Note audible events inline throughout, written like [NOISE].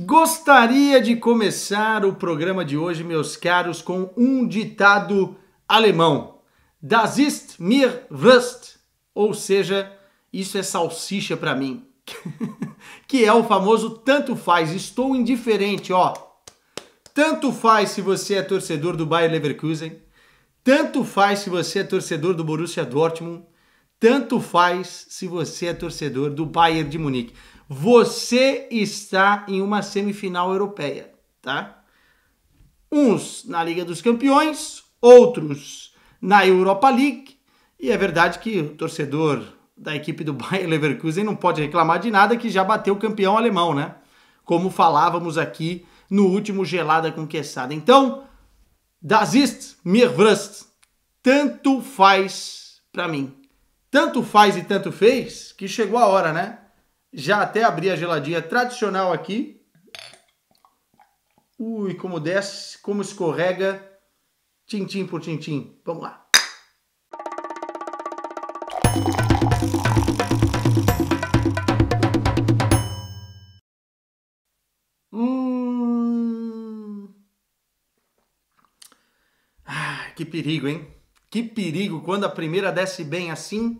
Gostaria de começar o programa de hoje, meus caros, com um ditado alemão: Das ist mir Wurst, ou seja, isso é salsicha para mim. [LAUGHS] que é o famoso tanto faz, estou indiferente, ó. Tanto faz se você é torcedor do Bayer Leverkusen, tanto faz se você é torcedor do Borussia Dortmund, tanto faz se você é torcedor do Bayern de Munique. Você está em uma semifinal europeia, tá? Uns na Liga dos Campeões, outros na Europa League. E é verdade que o torcedor da equipe do [LAUGHS] Bayern Leverkusen não pode reclamar de nada que já bateu o campeão alemão, né? Como falávamos aqui no último Gelada com Quesada. Então, das ist mir Wurst, tanto faz para mim. Tanto faz e tanto fez que chegou a hora, né? Já até abri a geladinha tradicional aqui. Ui, como desce, como escorrega. Tintim por tintim. Vamos lá. Hum. Ah, que perigo, hein? Que perigo quando a primeira desce bem assim.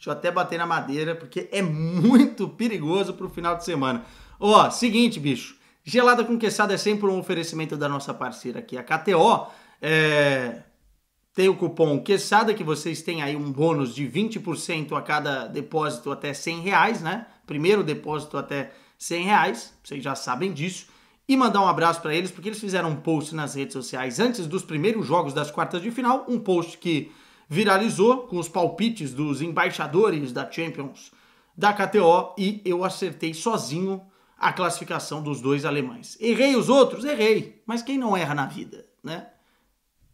Deixa eu até bater na madeira, porque é muito perigoso pro final de semana. Ó, oh, seguinte, bicho. Gelada com Queçada é sempre um oferecimento da nossa parceira aqui, a KTO. É... Tem o cupom Queçada, que vocês têm aí um bônus de 20% a cada depósito até 100 reais, né? Primeiro depósito até 100 reais, vocês já sabem disso. E mandar um abraço para eles, porque eles fizeram um post nas redes sociais antes dos primeiros jogos das quartas de final, um post que viralizou com os palpites dos embaixadores da Champions da KTO e eu acertei sozinho a classificação dos dois alemães. Errei os outros? Errei. Mas quem não erra na vida, né?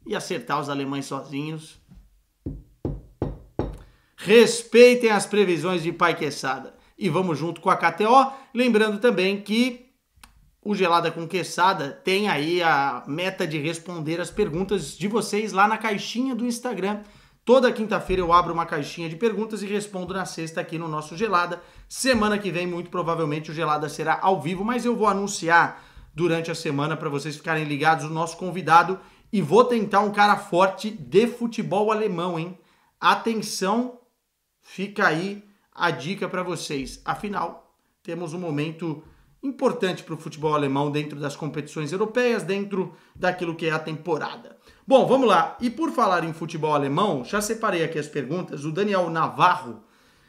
E acertar os alemães sozinhos. Respeitem as previsões de Pai Queçada. E vamos junto com a KTO. Lembrando também que o Gelada com Queçada tem aí a meta de responder as perguntas de vocês lá na caixinha do Instagram. Toda quinta-feira eu abro uma caixinha de perguntas e respondo na sexta aqui no nosso Gelada. Semana que vem, muito provavelmente, o Gelada será ao vivo, mas eu vou anunciar durante a semana para vocês ficarem ligados o nosso convidado e vou tentar um cara forte de futebol alemão, hein? Atenção, fica aí a dica para vocês. Afinal, temos um momento importante para o futebol alemão dentro das competições europeias, dentro daquilo que é a temporada. Bom, vamos lá. E por falar em futebol alemão, já separei aqui as perguntas. O Daniel Navarro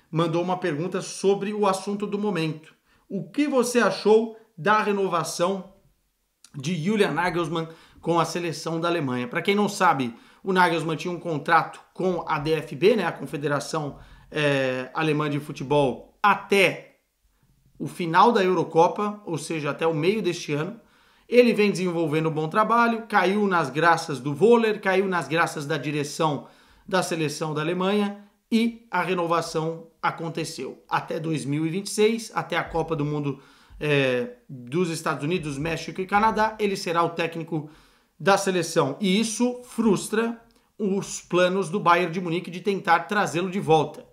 mandou uma pergunta sobre o assunto do momento. O que você achou da renovação de Julian Nagelsmann com a seleção da Alemanha? Para quem não sabe, o Nagelsmann tinha um contrato com a DFB, né, a Confederação é, Alemã de Futebol, até o final da Eurocopa, ou seja, até o meio deste ano. Ele vem desenvolvendo um bom trabalho, caiu nas graças do Voller, caiu nas graças da direção da seleção da Alemanha e a renovação aconteceu até 2026, até a Copa do Mundo é, dos Estados Unidos, México e Canadá. Ele será o técnico da seleção e isso frustra os planos do Bayern de Munique de tentar trazê-lo de volta.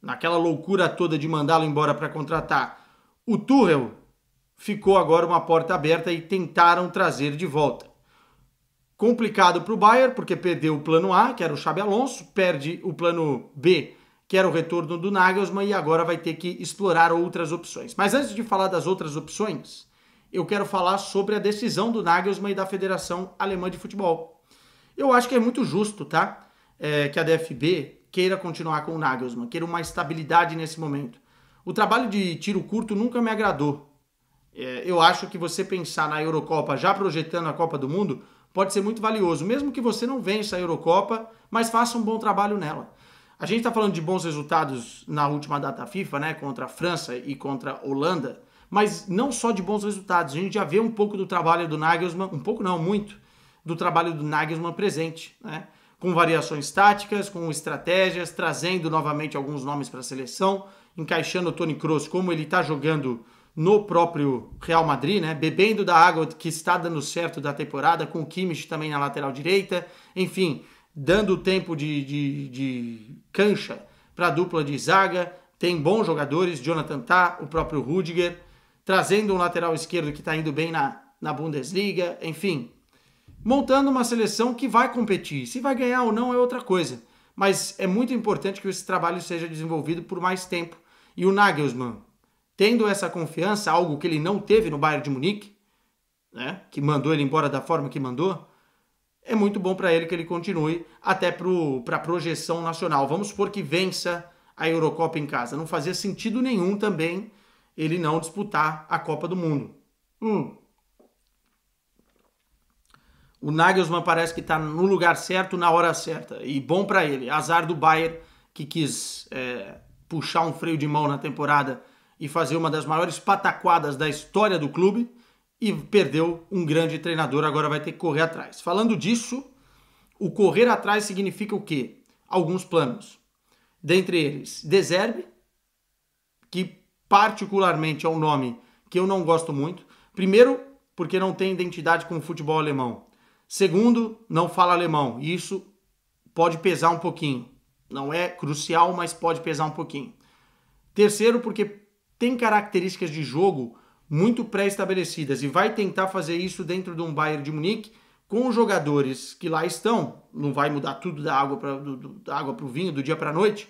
Naquela loucura toda de mandá-lo embora para contratar o Tuchel, ficou agora uma porta aberta e tentaram trazer de volta. Complicado para o Bayern, porque perdeu o plano A, que era o Xabi Alonso, perde o plano B, que era o retorno do Nagelsmann, e agora vai ter que explorar outras opções. Mas antes de falar das outras opções, eu quero falar sobre a decisão do Nagelsmann e da Federação Alemã de Futebol. Eu acho que é muito justo, tá? É, que a DFB queira continuar com o Nagelsmann, queira uma estabilidade nesse momento. O trabalho de tiro curto nunca me agradou é, eu acho que você pensar na Eurocopa já projetando a Copa do Mundo pode ser muito valioso, mesmo que você não vença a Eurocopa, mas faça um bom trabalho nela. A gente está falando de bons resultados na última data FIFA, né, contra a França e contra a Holanda, mas não só de bons resultados. A gente já vê um pouco do trabalho do Nagelsmann, um pouco não, muito, do trabalho do Nagelsmann presente, né? com variações táticas, com estratégias, trazendo novamente alguns nomes para a seleção, encaixando o Tony Kroos como ele está jogando no próprio Real Madrid, né? Bebendo da água que está dando certo da temporada, com o Kimmich também na lateral direita, enfim, dando tempo de, de, de cancha para a dupla de zaga. Tem bons jogadores, Jonathan tá, o próprio Rudiger, trazendo um lateral esquerdo que está indo bem na, na Bundesliga, enfim, montando uma seleção que vai competir. Se vai ganhar ou não é outra coisa, mas é muito importante que esse trabalho seja desenvolvido por mais tempo. E o Nagelsmann tendo essa confiança, algo que ele não teve no Bayern de Munique, né, que mandou ele embora da forma que mandou, é muito bom para ele que ele continue até para pro, a projeção nacional. Vamos supor que vença a Eurocopa em casa. Não fazia sentido nenhum também ele não disputar a Copa do Mundo. Hum. O Nagelsmann parece que está no lugar certo, na hora certa. E bom para ele. Azar do Bayern, que quis é, puxar um freio de mão na temporada e fazer uma das maiores pataquadas da história do clube e perdeu um grande treinador, agora vai ter que correr atrás. Falando disso, o correr atrás significa o quê? Alguns planos. Dentre eles, Deserve, que particularmente é um nome que eu não gosto muito. Primeiro, porque não tem identidade com o futebol alemão. Segundo, não fala alemão. E isso pode pesar um pouquinho. Não é crucial, mas pode pesar um pouquinho. Terceiro, porque tem características de jogo muito pré-estabelecidas e vai tentar fazer isso dentro de um Bayern de Munique com os jogadores que lá estão, não vai mudar tudo da água para do, da água para o vinho, do dia para a noite,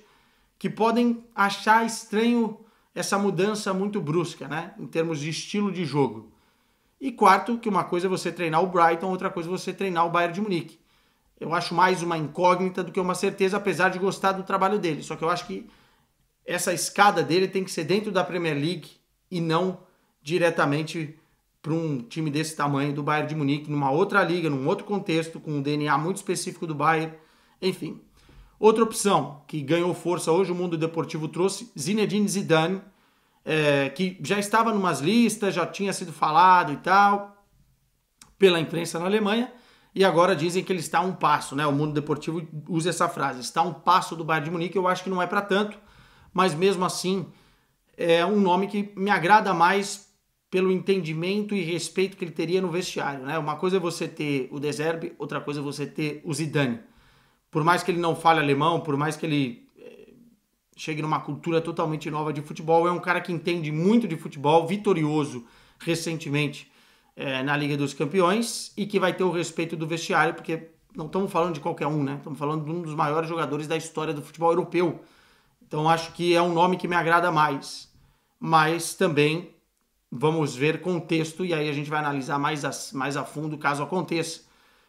que podem achar estranho essa mudança muito brusca, né, em termos de estilo de jogo. E quarto, que uma coisa é você treinar o Brighton, outra coisa é você treinar o Bayern de Munique. Eu acho mais uma incógnita do que uma certeza, apesar de gostar do trabalho dele. Só que eu acho que essa escada dele tem que ser dentro da Premier League e não diretamente para um time desse tamanho do Bayern de Munique, numa outra liga, num outro contexto, com um DNA muito específico do Bayern, enfim. Outra opção que ganhou força hoje, o mundo deportivo trouxe Zinedine Zidane, é, que já estava numas listas, já tinha sido falado e tal, pela imprensa na Alemanha, e agora dizem que ele está a um passo, né? O mundo deportivo usa essa frase, está a um passo do Bayern de Munique, eu acho que não é para tanto, mas mesmo assim é um nome que me agrada mais pelo entendimento e respeito que ele teria no vestiário. Né? Uma coisa é você ter o Deserbe, outra coisa é você ter o Zidane. Por mais que ele não fale alemão, por mais que ele é, chegue numa cultura totalmente nova de futebol, é um cara que entende muito de futebol, vitorioso recentemente é, na Liga dos Campeões e que vai ter o respeito do vestiário, porque não estamos falando de qualquer um, né? Estamos falando de um dos maiores jogadores da história do futebol europeu então acho que é um nome que me agrada mais. Mas também vamos ver contexto e aí a gente vai analisar mais a, mais a fundo caso aconteça.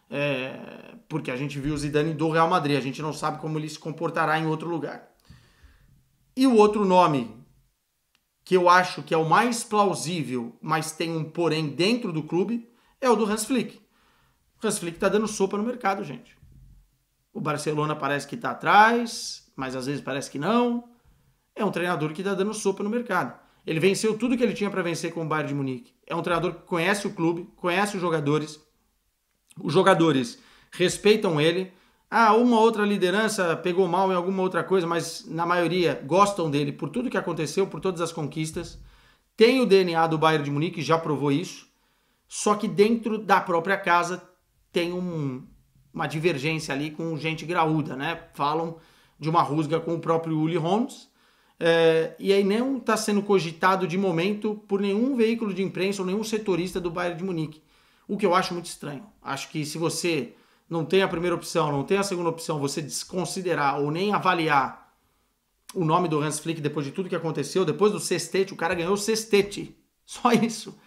É, porque a gente viu o Zidane do Real Madrid, a gente não sabe como ele se comportará em outro lugar. E o outro nome que eu acho que é o mais plausível, mas tem um porém dentro do clube, é o do Hans Flick. O Hans Flick tá dando sopa no mercado, gente. O Barcelona parece que tá atrás, mas às vezes parece que não. É um treinador que está dando sopa no mercado. Ele venceu tudo que ele tinha para vencer com o Bayern de Munique. É um treinador que conhece o clube, conhece os jogadores. Os jogadores respeitam ele. Ah, uma outra liderança pegou mal em alguma outra coisa, mas na maioria gostam dele por tudo que aconteceu, por todas as conquistas. Tem o DNA do Bayern de Munique, já provou isso. Só que dentro da própria casa tem um, uma divergência ali com gente graúda, né? Falam de uma rusga com o próprio Uli Holmes. É, e aí não está sendo cogitado de momento por nenhum veículo de imprensa ou nenhum setorista do Bayern de Munique. O que eu acho muito estranho. Acho que se você não tem a primeira opção, não tem a segunda opção, você desconsiderar ou nem avaliar o nome do Hans Flick depois de tudo que aconteceu, depois do sextete, o cara ganhou o sextete. Só isso.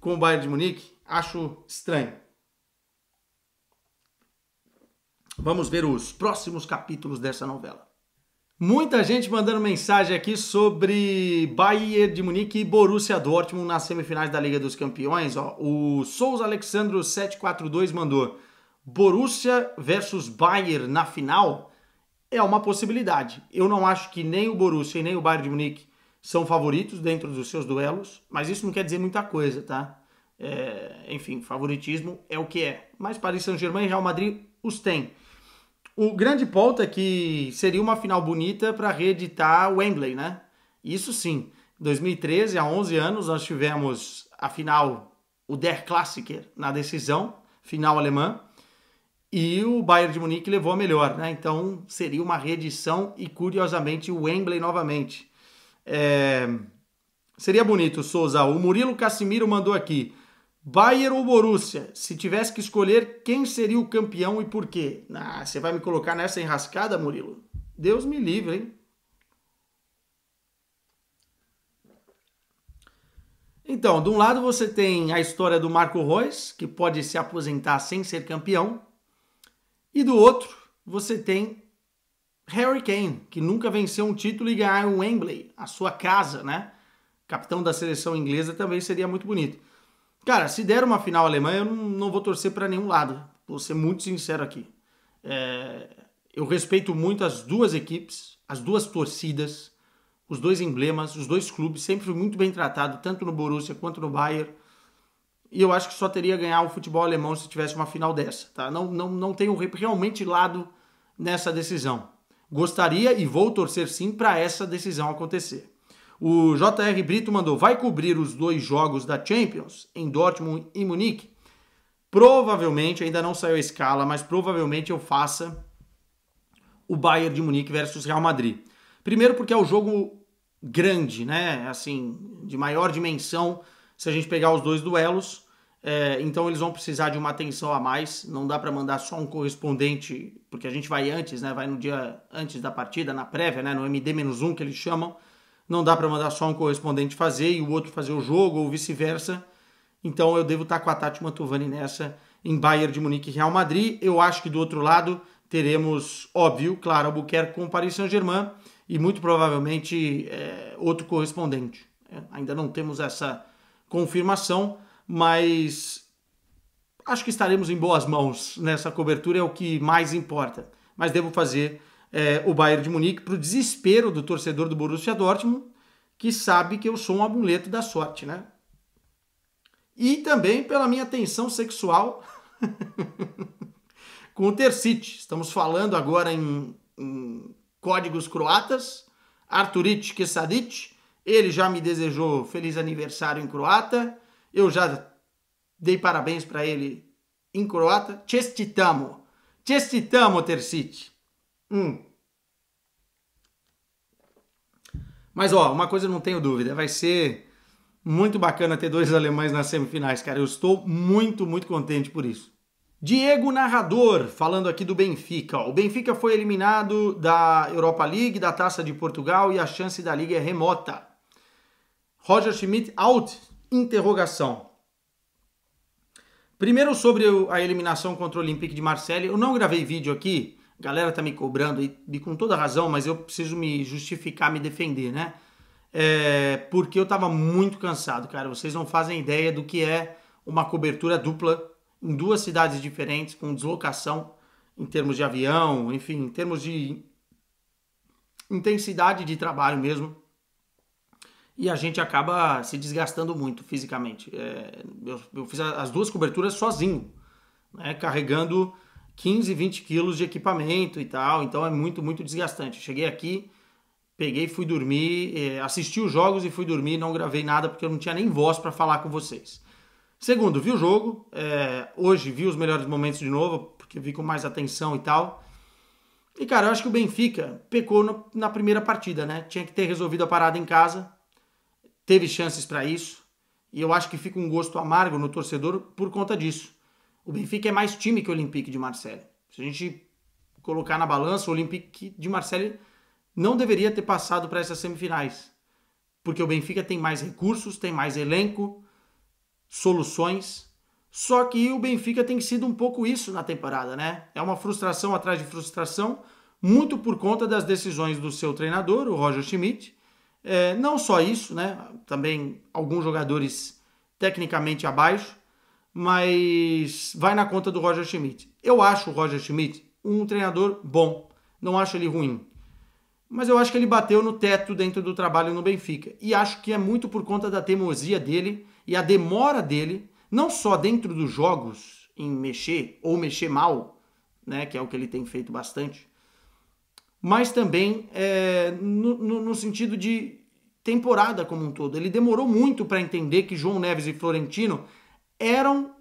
Com o Bayern de Munique, acho estranho. Vamos ver os próximos capítulos dessa novela. Muita gente mandando mensagem aqui sobre Bayern de Munique e Borussia Dortmund nas semifinais da Liga dos Campeões. Ó, o Souza Alexandro 742 mandou Borussia versus Bayern na final é uma possibilidade. Eu não acho que nem o Borussia e nem o Bayern de Munique são favoritos dentro dos seus duelos, mas isso não quer dizer muita coisa, tá? É, enfim, favoritismo é o que é. Mas Paris Saint-Germain e Real Madrid os têm. O grande ponto é que seria uma final bonita para reeditar o Wembley, né? Isso sim. 2013, há 11 anos, nós tivemos a final, o Der Klassiker, na decisão, final alemã, e o Bayern de Munique levou a melhor, né? Então seria uma reedição e, curiosamente, o Wembley novamente. É... Seria bonito, Souza. O Murilo Casimiro mandou aqui. Bayern ou Borussia? Se tivesse que escolher, quem seria o campeão e por quê? Ah, você vai me colocar nessa enrascada, Murilo? Deus me livre, hein? Então, de um lado você tem a história do Marco Reus, que pode se aposentar sem ser campeão, e do outro você tem Harry Kane, que nunca venceu um título e ganhar um Wembley, a sua casa, né? Capitão da seleção inglesa também seria muito bonito. Cara, se der uma final alemã, eu não, vou torcer para nenhum lado. Vou ser muito sincero aqui. É, eu respeito muito as duas equipes, as duas torcidas, os dois emblemas, os dois clubes. Sempre fui muito bem tratado, tanto no Borussia quanto no Bayern. E eu acho que só teria ganhar o futebol alemão se tivesse uma final dessa. Tá? Não, não, não tenho realmente lado nessa decisão. Gostaria e vou torcer sim para essa decisão acontecer. O JR Brito mandou: vai cobrir os dois jogos da Champions em Dortmund e Munique. Provavelmente, ainda não saiu a escala, mas provavelmente eu faça o Bayern de Munique versus Real Madrid. Primeiro porque é o jogo grande, né? Assim, de maior dimensão, se a gente pegar os dois duelos. É, então eles vão precisar de uma atenção a mais. Não dá para mandar só um correspondente, porque a gente vai antes, né? Vai no dia antes da partida, na prévia, né? No MD-1 que eles chamam não dá para mandar só um correspondente fazer e o outro fazer o jogo ou vice-versa. Então eu devo estar com a Tati Mantovani nessa em Bayern de Munique e Real Madrid. Eu acho que do outro lado teremos, óbvio, claro, Albuquerque com o Paris Saint-Germain e muito provavelmente é, outro correspondente. É, ainda não temos essa confirmação, mas acho que estaremos em boas mãos nessa cobertura, é o que mais importa. Mas devo fazer é, o Bayern de Munique para o desespero do torcedor do Borussia Dortmund, que sabe que eu sou um amuleto da sorte, né? E também pela minha tensão sexual [LAUGHS] com o Tercite. Estamos falando agora em, em códigos croatas. Arturic Kesadic, ele já me desejou feliz aniversário em croata. Eu já dei parabéns para ele em croata. Čestitamo. Čestitamo, Tercite. Hum. Mas ó, uma coisa eu não tenho dúvida, vai ser muito bacana ter dois alemães nas semifinais, cara. Eu estou muito, muito contente por isso. Diego Narrador, falando aqui do Benfica. O Benfica foi eliminado da Europa League, da Taça de Portugal e a chance da liga é remota. Roger Schmidt out, interrogação. Primeiro sobre a eliminação contra o Olympique de Marseille, eu não gravei vídeo aqui, galera tá me cobrando, e, e com toda razão, mas eu preciso me justificar, me defender, né? É, porque eu tava muito cansado, cara. Vocês não fazem ideia do que é uma cobertura dupla em duas cidades diferentes, com deslocação em termos de avião, enfim, em termos de intensidade de trabalho mesmo. E a gente acaba se desgastando muito fisicamente. É, eu, eu, fiz as duas coberturas sozinho, né, carregando 15, 20 quilos de equipamento e tal, então é muito, muito desgastante. Cheguei aqui, peguei, fui dormir, é, assisti os jogos e fui dormir, não gravei nada porque eu não tinha nem voz para falar com vocês. Segundo, vi o jogo, é, hoje vi os melhores momentos de novo, porque vi com mais atenção e tal. E cara, eu acho que o Benfica pecou no, na primeira partida, né? Tinha que ter resolvido a parada em casa, teve chances para isso, e eu acho que fica um gosto amargo no torcedor por conta disso. O Benfica é mais time que o Olympique de Marseille. Se a gente colocar na balança, o Olympique de Marseille não deveria ter passado para essas semifinais. Porque o Benfica tem mais recursos, tem mais elenco, soluções. Só que o Benfica tem sido um pouco isso na temporada, né? É uma frustração atrás de frustração, muito por conta das decisões do seu treinador, o Roger Schmidt. É, não só isso, né? Também alguns jogadores tecnicamente abaixo mas vai na conta do Roger Schmidt. Eu acho o Roger Schmidt um treinador bom, não acho ele ruim. Mas eu acho que ele bateu no teto dentro do trabalho no Benfica. E acho que é muito por conta da teimosia dele e a demora dele, não só dentro dos jogos, em mexer ou mexer mal, né, que é o que ele tem feito bastante, mas também é, no, no, no sentido de temporada como um todo. Ele demorou muito para entender que João Neves e Florentino eram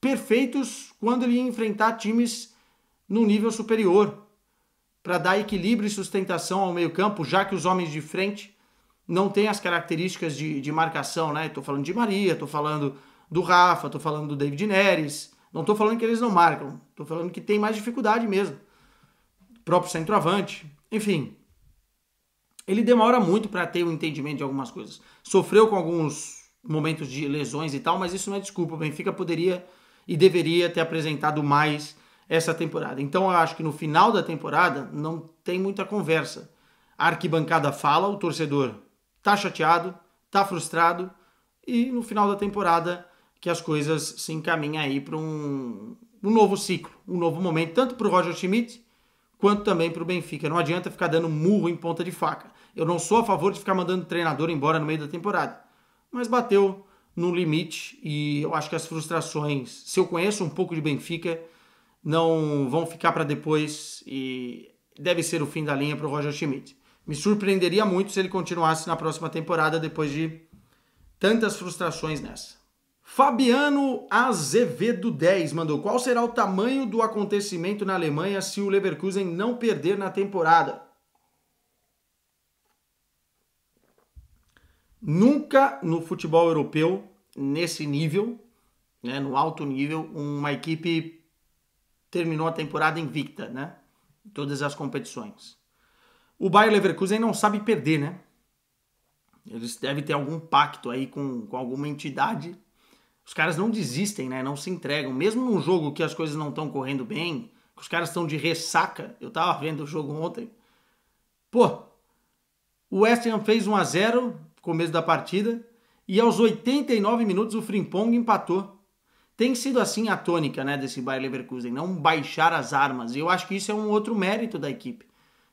perfeitos quando ele ia enfrentar times no nível superior, para dar equilíbrio e sustentação ao meio-campo, já que os homens de frente não têm as características de, de marcação, né? Estou falando de Maria, estou falando do Rafa, estou falando do David Neres. Não estou falando que eles não marcam, estou falando que tem mais dificuldade mesmo. O próprio centroavante, enfim. Ele demora muito para ter o um entendimento de algumas coisas. Sofreu com alguns momentos de lesões e tal, mas isso não é desculpa. O Benfica poderia e deveria ter apresentado mais essa temporada. Então eu acho que no final da temporada não tem muita conversa. A arquibancada fala, o torcedor tá chateado, tá frustrado e no final da temporada que as coisas se encaminham aí para um, um novo ciclo, um novo momento, tanto para o Roger Schmidt quanto também para o Benfica. Não adianta ficar dando murro em ponta de faca. Eu não sou a favor de ficar mandando treinador embora no meio da temporada mas bateu no limite e eu acho que as frustrações, se eu conheço um pouco de Benfica, não vão ficar para depois e deve ser o fim da linha para o Roger Schmidt. Me surpreenderia muito se ele continuasse na próxima temporada depois de tantas frustrações nessa. Fabiano Azevedo 10 mandou: Qual será o tamanho do acontecimento na Alemanha se o Leverkusen não perder na temporada? Nunca no futebol europeu, nesse nível, né, no alto nível, uma equipe terminou a temporada invicta, né? Em todas as competições. O Bayer Leverkusen não sabe perder, né? Eles devem ter algum pacto aí com, com alguma entidade. Os caras não desistem, né? Não se entregam. Mesmo num jogo que as coisas não estão correndo bem, que os caras estão de ressaca. Eu tava vendo o jogo ontem. Pô, o West Ham fez 1 a 0 começo da partida, e aos 89 minutos o Frimpong empatou. Tem sido assim a tônica né, desse Bayer Leverkusen, não baixar as armas. E eu acho que isso é um outro mérito da equipe,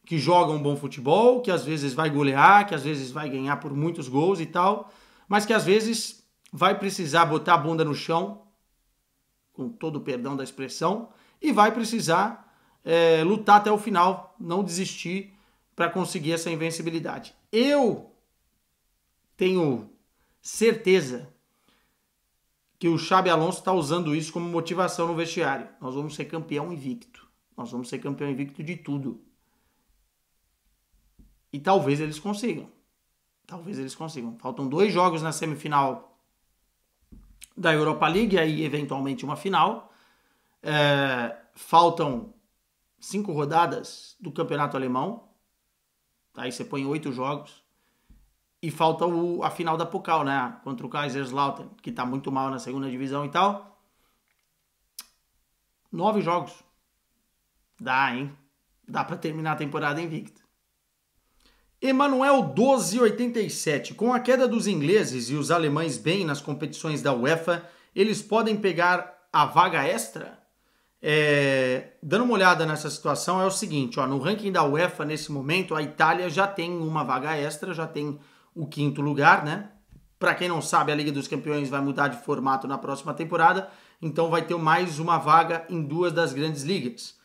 que joga um bom futebol, que às vezes vai golear, que às vezes vai ganhar por muitos gols e tal, mas que às vezes vai precisar botar a bunda no chão, com todo o perdão da expressão, e vai precisar é, lutar até o final, não desistir para conseguir essa invencibilidade. Eu tenho certeza que o Xabi Alonso está usando isso como motivação no vestiário. Nós vamos ser campeão invicto. Nós vamos ser campeão invicto de tudo. E talvez eles consigam. Talvez eles consigam. Faltam dois jogos na semifinal da Europa League, aí eventualmente uma final. É, faltam cinco rodadas do campeonato alemão. Aí você põe oito jogos e falta o, a final da Pokal, né? Contra o Kaiserslautern, que está muito mal na segunda divisão e tal. Nove jogos. Dá, hein? Dá para terminar a temporada invicta. Emanuel 1287. Com a queda dos ingleses e os alemães bem nas competições da UEFA, eles podem pegar a vaga extra? É, dando uma olhada nessa situação, é o seguinte: ó, no ranking da UEFA, nesse momento, a Itália já tem uma vaga extra, já tem o quinto lugar, né? Para quem não sabe, a Liga dos Campeões vai mudar de formato na próxima temporada, então vai ter mais uma vaga em duas das grandes ligas.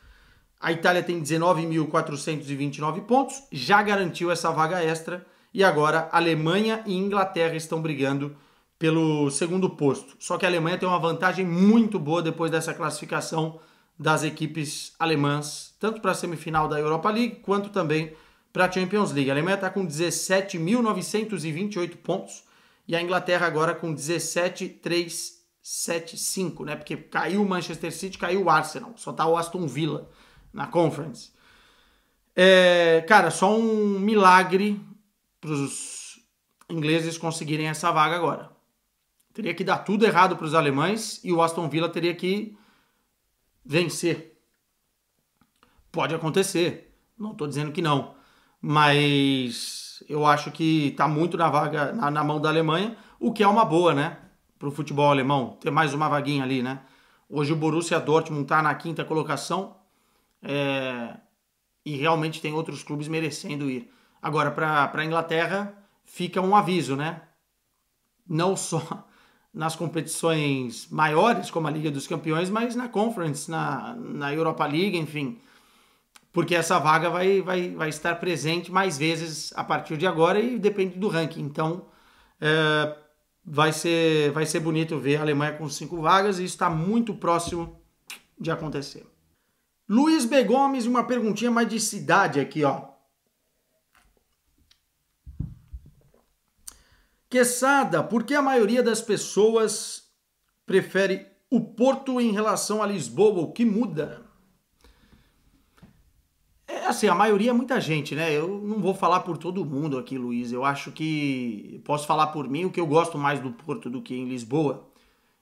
A Itália tem 19.429 pontos, já garantiu essa vaga extra, e agora Alemanha e Inglaterra estão brigando pelo segundo posto. Só que a Alemanha tem uma vantagem muito boa depois dessa classificação das equipes alemãs, tanto para a semifinal da Europa League quanto também para a Champions League. A Alemanha está com 17.928 pontos e a Inglaterra agora com 17.375, né? Porque caiu o Manchester City, caiu o Arsenal, só está o Aston Villa na Conference. É, cara, só um milagre para os ingleses conseguirem essa vaga agora. Teria que dar tudo errado para os alemães e o Aston Villa teria que vencer. Pode acontecer, não estou dizendo que não mas eu acho que está muito na vaga na, na, mão da Alemanha, o que é uma boa, né? Para o futebol alemão, ter mais uma vaguinha ali, né? Hoje o Borussia Dortmund está na quinta colocação é, e realmente tem outros clubes merecendo ir. Agora, para a Inglaterra, fica um aviso, né? Não só [LAUGHS] nas competições maiores, como a Liga dos Campeões, mas na Conference, na, na Europa League, enfim porque essa vaga vai, vai, vai estar presente mais vezes a partir de agora e depende do ranking. Então é, vai, ser, vai ser bonito ver a Alemanha com cinco vagas e está muito próximo de acontecer. Luiz B. Gomes, uma perguntinha mais de cidade aqui, ó. Quesada, por que a maioria das pessoas prefere o Porto em relação a Lisboa? O que muda? assim, a maioria é muita gente, né? Eu não vou falar por todo mundo aqui, Luiz. Eu acho que posso falar por mim o que eu gosto mais do Porto do que em Lisboa.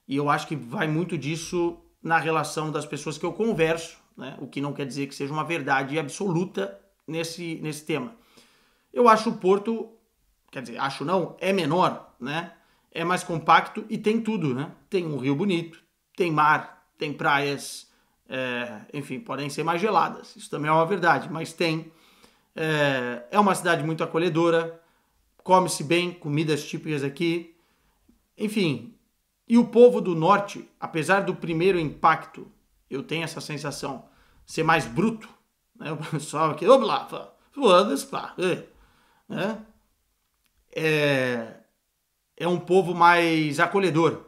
E eu acho que vai muito disso na relação das pessoas que eu converso, né? O que não quer dizer que seja uma verdade absoluta nesse, nesse tema. Eu acho o Porto, quer dizer, acho não, é menor, né? É mais compacto e tem tudo, né? Tem um rio bonito, tem mar, tem praias, é, enfim, podem ser mais geladas. Isso também é uma verdade, mas tem. É, é uma cidade muito acolhedora, come-se bem, comidas típicas aqui. Enfim, e o povo do norte, apesar do primeiro impacto, eu tenho essa sensação, ser mais bruto, né? [LAUGHS] o pessoal aqui, oblá, é", né? é, é um povo mais acolhedor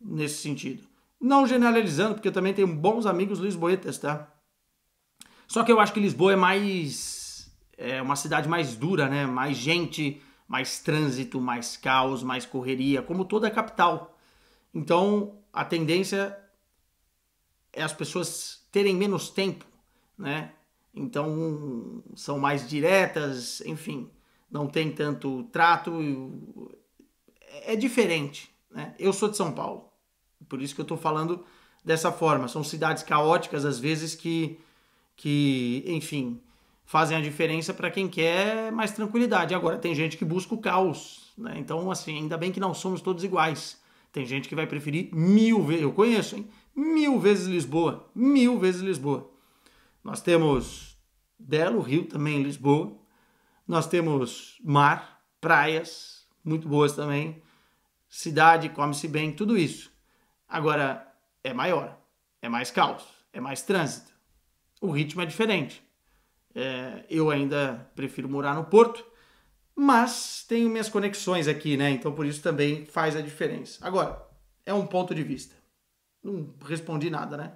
nesse sentido. Não generalizando, porque também tenho bons amigos lisboetas, tá? Só que eu acho que Lisboa é mais. É uma cidade mais dura, né? Mais gente, mais trânsito, mais caos, mais correria, como toda a capital. Então, a tendência é as pessoas terem menos tempo, né? Então, são mais diretas, enfim, não tem tanto trato. É, é diferente, né? Eu sou de São Paulo. Por isso que eu estou falando dessa forma. São cidades caóticas, às vezes, que, que enfim, fazem a diferença para quem quer mais tranquilidade. Agora, tem gente que busca o caos. Né? Então, assim, ainda bem que não somos todos iguais. Tem gente que vai preferir mil vezes, eu conheço, hein? Mil vezes Lisboa. Mil vezes Lisboa. Nós temos Belo Rio também, Lisboa. Nós temos mar, praias, muito boas também. Cidade, come-se bem, tudo isso. Agora, é maior, é mais caos, é mais trânsito. O ritmo é diferente. É, eu ainda prefiro morar no Porto, mas tenho minhas conexões aqui, né? Então por isso também faz a diferença. Agora, é um ponto de vista. Não respondi nada, né?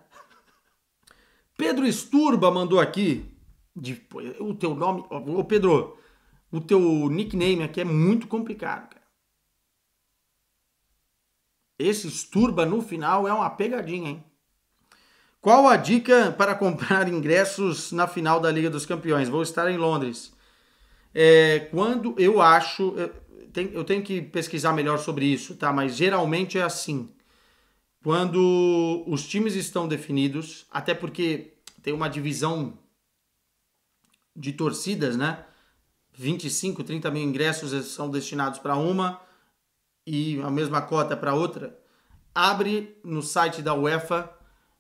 [LAUGHS] Pedro Esturba mandou aqui. De, o teu nome. Ô Pedro, o teu nickname aqui é muito complicado. Esse esturba no final é uma pegadinha, hein? Qual a dica para comprar ingressos na final da Liga dos Campeões? Vou estar em Londres. É, quando eu acho. Eu tenho que pesquisar melhor sobre isso, tá? Mas geralmente é assim. Quando os times estão definidos, até porque tem uma divisão de torcidas, né? 25, 30 mil ingressos são destinados para uma, e a mesma cota para outra, abre no site da UEFA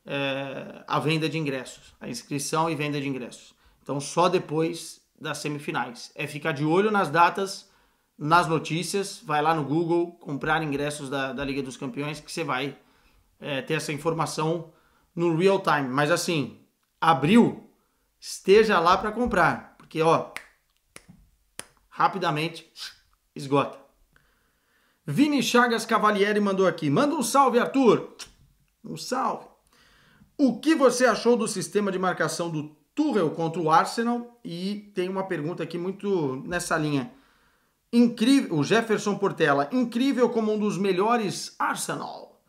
é, a venda de ingressos, a inscrição e venda de ingressos. Então só depois das semifinais. É ficar de olho nas datas, nas notícias, vai lá no Google comprar ingressos da, da Liga dos Campeões que você vai é, ter essa informação no real time. Mas assim, abriu, esteja lá para comprar, porque ó, rapidamente esgota. Vini Chagas Cavalieri mandou aqui. Manda um salve, Arthur. Um salve. O que você achou do sistema de marcação do Tuchel contra o Arsenal? E tem uma pergunta aqui muito nessa linha. Incrível, o Jefferson Portela, incrível como um dos melhores Arsenal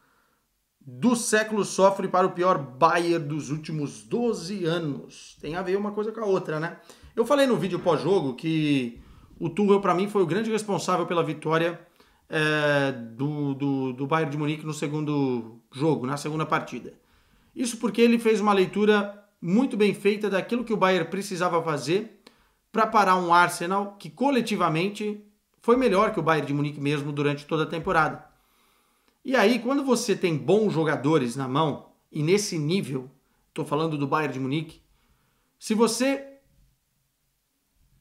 do século sofre para o pior Bayern dos últimos 12 anos. Tem a ver uma coisa com a outra, né? Eu falei no vídeo pós-jogo que o Tuchel para mim foi o grande responsável pela vitória é, do, do, do Bayern de Munique no segundo jogo, na segunda partida. Isso porque ele fez uma leitura muito bem feita daquilo que o Bayern precisava fazer para parar um Arsenal que coletivamente foi melhor que o Bayern de Munique mesmo durante toda a temporada. E aí, quando você tem bons jogadores na mão, e nesse nível, estou falando do Bayern de Munique, se você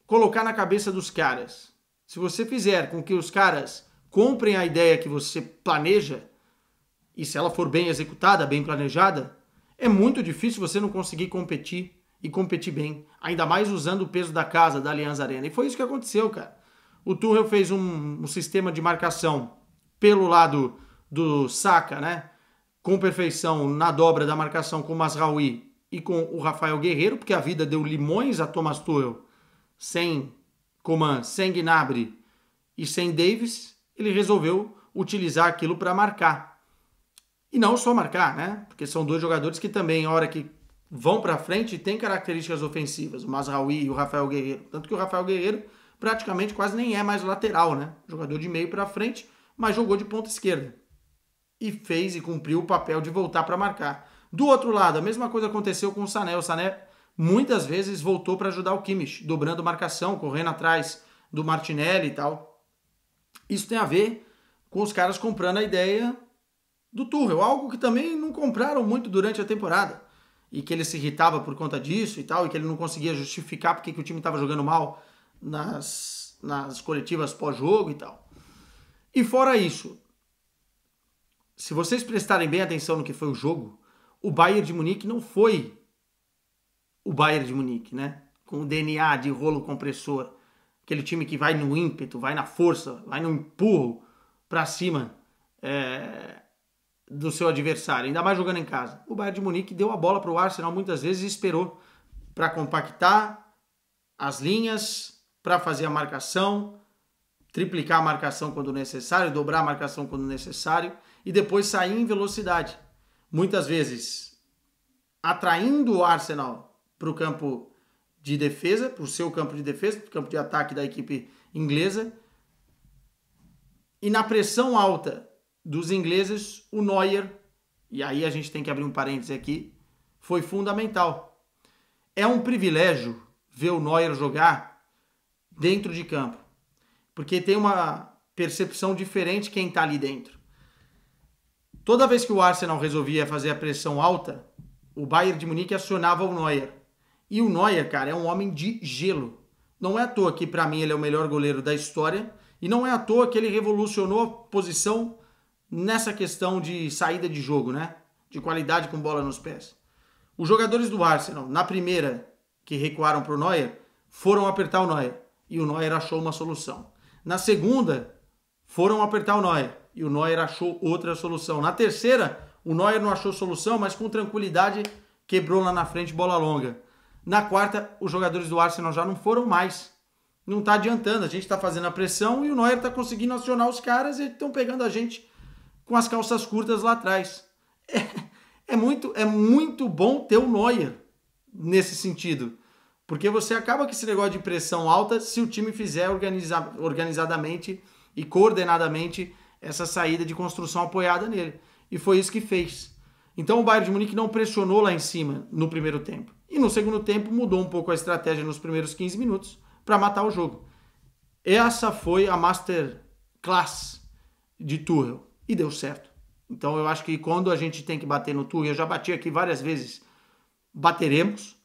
colocar na cabeça dos caras, se você fizer com que os caras comprem a ideia que você planeja, e se ela for bem executada, bem planejada, é muito difícil você não conseguir competir e competir bem, ainda mais usando o peso da casa, da Allianz Arena. E foi isso que aconteceu, cara. O Tuchel fez um, um sistema de marcação pelo lado do Saka, né? Com perfeição na dobra da marcação com o Masraoui e com o Rafael Guerreiro, porque a vida deu limões a Thomas Tuchel sem Coman, sem Gnabry e sem Davis ele resolveu utilizar aquilo para marcar. E não só marcar, né? Porque são dois jogadores que também, hora que vão para frente, têm características ofensivas, o Masraoui e o Rafael Guerreiro. Tanto que o Rafael Guerreiro praticamente quase nem é mais lateral, né? Jogador de meio para frente, mas jogou de ponta esquerda. E fez e cumpriu o papel de voltar para marcar. Do outro lado, a mesma coisa aconteceu com o Sané. O Sané muitas vezes voltou para ajudar o Kimmich, dobrando marcação, correndo atrás do Martinelli e tal. Isso tem a ver com os caras comprando a ideia do Tuchel, algo que também não compraram muito durante a temporada. E que ele se irritava por conta disso e tal, e que ele não conseguia justificar porque que o time estava jogando mal nas, nas coletivas pós-jogo e tal. E fora isso, se vocês prestarem bem atenção no que foi o jogo, o Bayern de Munique não foi o Bayern de Munique, né? Com o DNA de rolo compressor aquele time que vai no ímpeto, vai na força, vai no empurro para cima é, do seu adversário, ainda mais jogando em casa. O Bayern de Munique deu a bola para o Arsenal muitas vezes e esperou para compactar as linhas, para fazer a marcação, triplicar a marcação quando necessário, dobrar a marcação quando necessário e depois sair em velocidade. Muitas vezes atraindo o Arsenal para o campo de defesa, para o seu campo de defesa, para é o campo de ataque da equipe inglesa. E na pressão alta dos ingleses, o Neuer, e aí a gente tem que abrir um parêntese aqui, foi fundamental. É um privilégio ver o Neuer jogar dentro de campo, porque tem uma percepção diferente quem está ali dentro. Toda vez que o Arsenal resolvia fazer a pressão alta, o Bayern de Munique acionava o Neuer. E o Neuer, cara, é um homem de gelo. Não é à toa que, para mim, ele é o melhor goleiro da história. E não é à toa que ele revolucionou a posição nessa questão de saída de jogo, né? De qualidade com bola nos pés. Os jogadores do Arsenal, na primeira que recuaram para o Neuer, foram apertar o Neuer. E o Neuer achou uma solução. Na segunda, foram apertar o Neuer. E o Neuer achou outra solução. Na terceira, o Neuer não achou solução, mas com tranquilidade quebrou lá na frente bola longa. Na quarta, os jogadores do Arsenal já não foram mais. Não está adiantando, a gente está fazendo a pressão e o Neuer está conseguindo acionar os caras e estão pegando a gente com as calças curtas lá atrás. É, é, muito, é muito bom ter o Neuer nesse sentido. Porque você acaba com esse negócio de pressão alta se o time fizer organiza, organizadamente e coordenadamente essa saída de construção apoiada nele. E foi isso que fez. Então o Bayern de Munique não pressionou lá em cima no primeiro tempo. E no segundo tempo mudou um pouco a estratégia nos primeiros 15 minutos para matar o jogo. Essa foi a masterclass de Tuchel e deu certo. Então eu acho que quando a gente tem que bater no Tuchel, eu já bati aqui várias vezes, bateremos,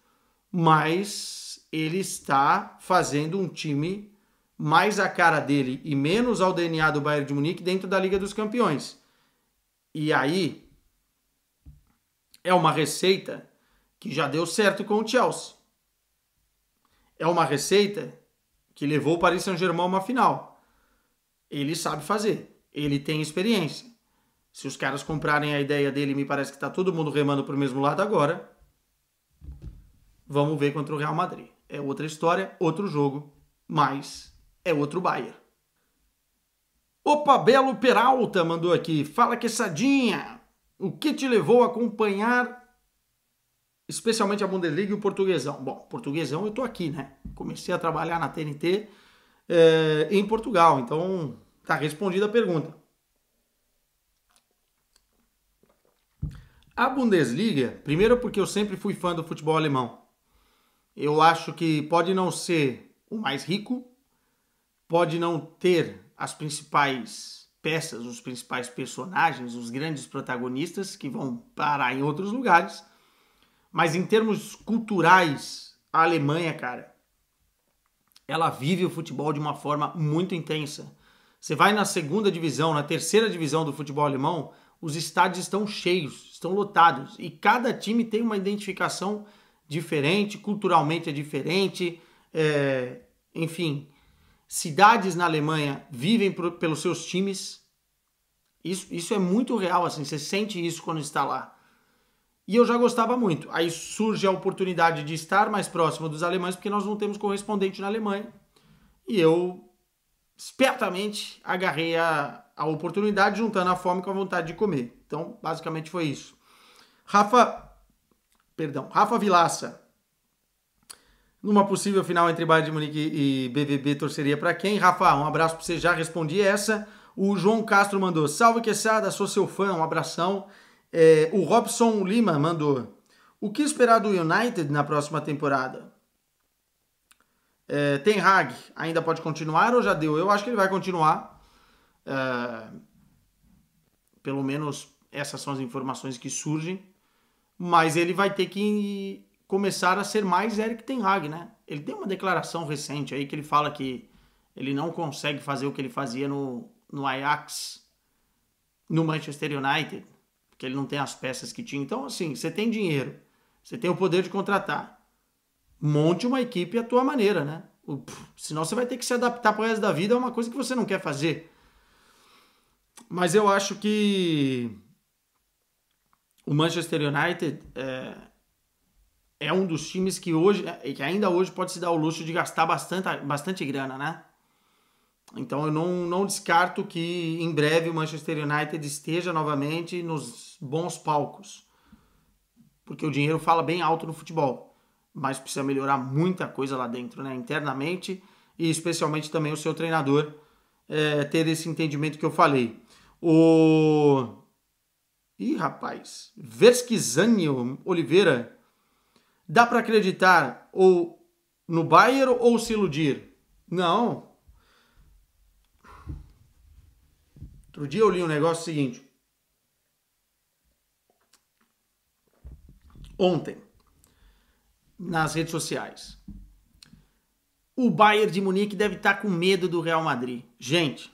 mas ele está fazendo um time mais a cara dele e menos ao DNA do Bayern de Munique dentro da Liga dos Campeões. E aí é uma receita que já deu certo com o Chelsea. É uma receita que levou o Paris Saint-Germain a uma final. Ele sabe fazer, ele tem experiência. Se os caras comprarem a ideia dele, me parece que está todo mundo remando para o mesmo lado agora. Vamos ver contra o Real Madrid. É outra história, outro jogo, mas é outro Bayern. Opa, Belo Peralta mandou aqui. Fala, queçadinha. O que te levou a acompanhar especialmente a Bundesliga e o Portuguesão. Bom, Portuguesão eu tô aqui, né? Comecei a trabalhar na TNT é, eh, em Portugal, então tá respondida a pergunta. A Bundesliga, primeiro porque eu sempre fui fã do futebol alemão. Eu acho que pode não ser o mais rico, pode não ter as principais peças, os principais personagens, os grandes protagonistas que vão parar em outros lugares, mas em termos culturais, a Alemanha, cara, ela vive o futebol de uma forma muito intensa. Você vai na segunda divisão, na terceira divisão do futebol alemão, os estádios estão cheios, estão lotados. E cada time tem uma identificação diferente, culturalmente é diferente. É, enfim, cidades na Alemanha vivem pelos seus times. Isso, isso é muito real, assim, você sente isso quando está lá. E eu já gostava muito. Aí surge a oportunidade de estar mais próximo dos alemães, porque nós não temos correspondente na Alemanha. E eu espertamente agarrei a, a oportunidade, juntando a fome com a vontade de comer. Então, basicamente foi isso. Rafa, perdão, Rafa Vilaça. Numa possível final entre Bayern de Munique e BVB torceria para quem? Rafa, um abraço para você, já respondi essa. O João Castro mandou, salve Queçada, sou seu fã, um abração. É, o Robson Lima mandou. O que esperar do United na próxima temporada? É, Hag ainda pode continuar ou já deu? Eu acho que ele vai continuar. É, pelo menos essas são as informações que surgem. Mas ele vai ter que começar a ser mais Eric Ten Hag, né? Ele tem uma declaração recente aí que ele fala que ele não consegue fazer o que ele fazia no, no Ajax, no Manchester United porque ele não tem as peças que tinha. Então, assim, você tem dinheiro, você tem o poder de contratar. Monte uma equipe à tua maneira, né? Senão você vai ter que se adaptar para o resto da vida, é uma coisa que você não quer fazer. Mas eu acho que o Manchester United é, é um dos times que hoje, é, que ainda hoje pode se dar o luxo de gastar bastante, bastante grana, né? Então eu não, não descarto que em breve o Manchester United esteja novamente nos bons palcos. Porque o dinheiro fala bem alto no futebol, mas precisa melhorar muita coisa lá dentro, né? internamente e especialmente também o seu treinador é, ter esse entendimento que eu falei. O. Ih, rapaz. Versquizanio Oliveira. Dá para acreditar ou no Bayern ou se iludir? Não, Outro dia eu li um negócio seguinte. Ontem, nas redes sociais, o Bayern de Munique deve estar tá com medo do Real Madrid. Gente,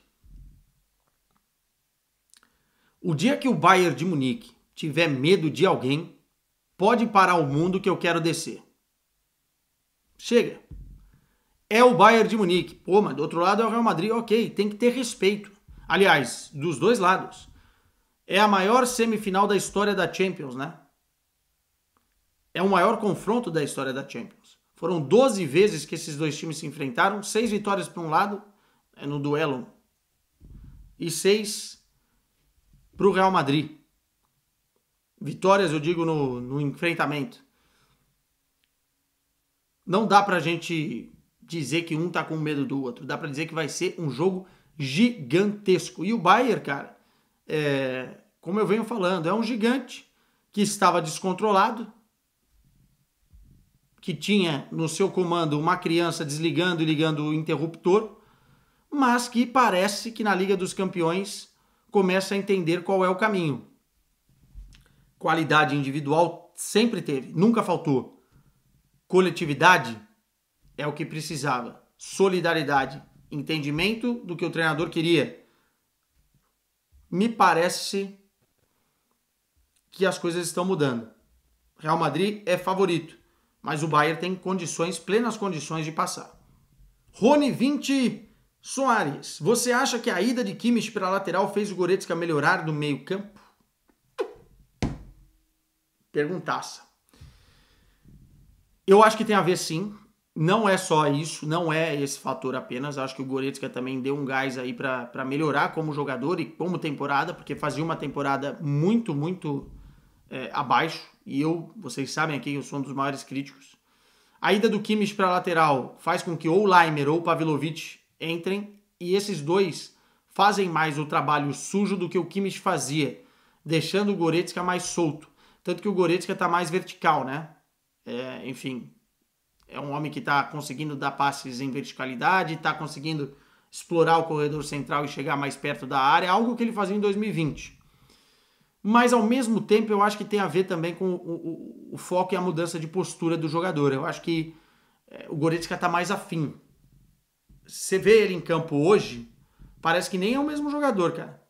o dia que o Bayern de Munique tiver medo de alguém, pode parar o mundo que eu quero descer. Chega. É o Bayern de Munique. Pô, mas do outro lado é o Real Madrid. Ok, tem que ter respeito. Aliás, dos dois lados. É a maior semifinal da história da Champions, né? É o maior confronto da história da Champions. Foram 12 vezes que esses dois times se enfrentaram, seis vitórias para um lado é no duelo e seis para o Real Madrid. Vitórias, eu digo, no, no enfrentamento. Não dá para a gente dizer que um tá com medo do outro. Dá para dizer que vai ser um jogo gigantesco. E o Bayern, cara, é, como eu venho falando, é um gigante que estava descontrolado, que tinha no seu comando uma criança desligando e ligando o interruptor, mas que parece que na Liga dos Campeões começa a entender qual é o caminho. Qualidade individual sempre teve, nunca faltou. Coletividade é o que precisava. Solidariedade entendimento do que o treinador queria. Me parece que as coisas estão mudando. Real Madrid é favorito, mas o Bayern tem condições, plenas condições de passar. Rony 20 Soares, você acha que a ida de Kimmich para a lateral fez o Goretzka melhorar do meio-campo? Perguntaça. Eu acho que tem a ver sim não é só isso, não é esse fator apenas. Acho que o Goretzka também deu um gás aí para melhorar como jogador e como temporada, porque fazia uma temporada muito, muito é, abaixo. E eu, vocês sabem aqui, eu sou um dos maiores críticos. A ida do Kimmich para lateral faz com que ou Leimer ou Pavlovic entrem, e esses dois fazem mais o trabalho sujo do que o Kimmich fazia, deixando o Goretzka mais solto. Tanto que o Goretzka está mais vertical, né? É, enfim, é um homem que está conseguindo dar passes em verticalidade, está conseguindo explorar o corredor central e chegar mais perto da área, algo que ele fazia em 2020. Mas ao mesmo tempo eu acho que tem a ver também com o, o, o foco e a mudança de postura do jogador. Eu acho que é, o Goretzka está mais afim. Você vê ele em campo hoje, parece que nem é o mesmo jogador, cara.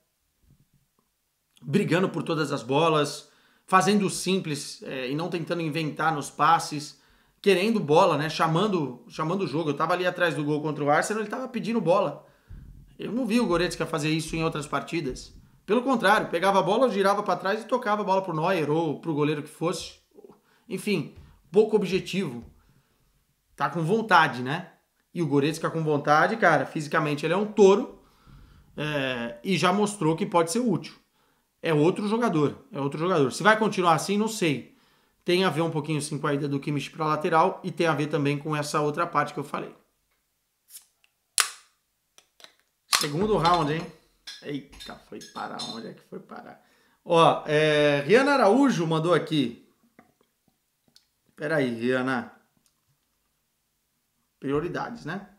Brigando por todas as bolas, fazendo o simples é, e não tentando inventar nos passes querendo bola, né? Chamando, chamando o jogo. Eu tava ali atrás do gol contra o Arsenal, ele tava pedindo bola. Eu não vi o Goretzka fazer isso em outras partidas. Pelo contrário, pegava a bola, girava para trás e tocava a bola pro Neuer ou pro goleiro que fosse. Enfim, pouco objetivo. Tá com vontade, né? E o Goretzka com vontade, cara, fisicamente ele é um touro é, e já mostrou que pode ser útil. É outro jogador, é outro jogador. Se vai continuar assim, não sei tem a ver um pouquinho sim com a ida do Kimmich para a lateral e tem a ver também com essa outra parte que eu falei. Segundo round, hein? Eita, foi parar. Onde é que foi parar? Ó, é, Riana Araújo mandou aqui. Peraí, Riana. Prioridades, né?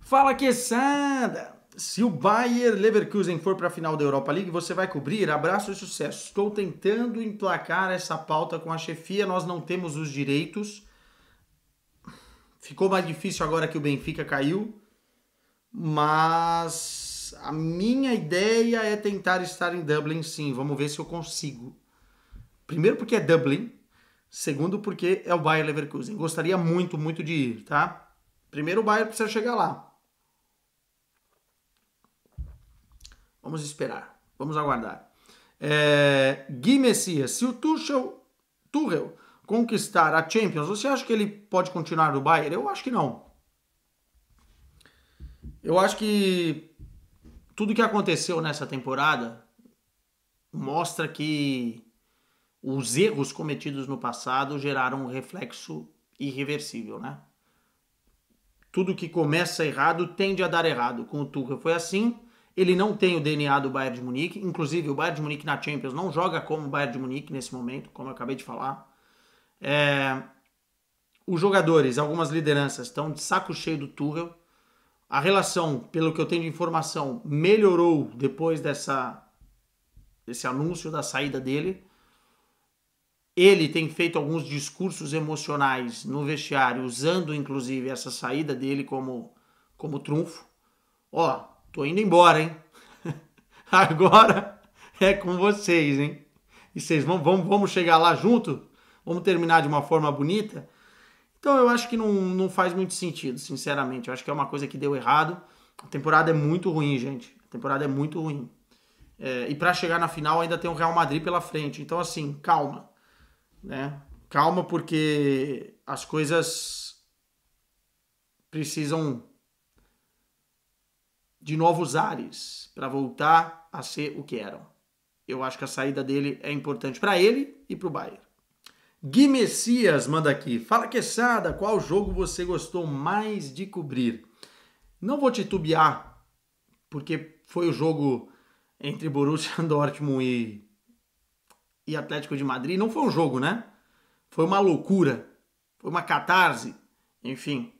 Fala, Quesada! Se o Bayer Leverkusen for para a final da Europa League, você vai cobrir? Abraço e sucesso. Estou tentando emplacar essa pauta com a chefia, nós não temos os direitos. Ficou mais difícil agora que o Benfica caiu, mas a minha ideia é tentar estar em Dublin sim. Vamos ver se eu consigo. Primeiro porque é Dublin, segundo porque é o Bayer Leverkusen. Gostaria muito, muito de ir, tá? Primeiro o Bayer precisa chegar lá. Vamos esperar, vamos aguardar. É, Gui Messias, se o Tuchel, Tuchel conquistar a Champions, você acha que ele pode continuar no Bayern? Eu acho que não. Eu acho que tudo que aconteceu nessa temporada mostra que os erros cometidos no passado geraram um reflexo irreversível, né? Tudo que começa errado tende a dar errado. Com o Tuchel foi assim, ele não tem o DNA do Bayern de Munique. Inclusive, o Bayern de Munique na Champions não joga como o Bayern de Munique nesse momento, como eu acabei de falar. É... Os jogadores, algumas lideranças, estão de saco cheio do Tuchel. A relação, pelo que eu tenho de informação, melhorou depois dessa desse anúncio da saída dele. Ele tem feito alguns discursos emocionais no vestiário, usando inclusive essa saída dele como, como trunfo. Ó, Tô indo embora, hein? [LAUGHS] Agora é com vocês, hein? E vocês vão, vamos, vamos chegar lá junto? Vamos terminar de uma forma bonita? Então eu acho que não, não faz muito sentido, sinceramente. Eu acho que é uma coisa que deu errado. A temporada é muito ruim, gente. A temporada é muito ruim. É, e para chegar na final ainda tem o Real Madrid pela frente. Então, assim, calma. Né? Calma, porque as coisas precisam de novos ares para voltar a ser o que eram. Eu acho que a saída dele é importante para ele e para o Bayern. Gui Messias manda aqui. Fala Quesada, qual jogo você gostou mais de cobrir? Não vou titubear, porque foi o jogo entre Borussia [LAUGHS] Dortmund e, e Atlético de Madrid. Não foi um jogo, né? Foi uma loucura. Foi uma catarse. Enfim.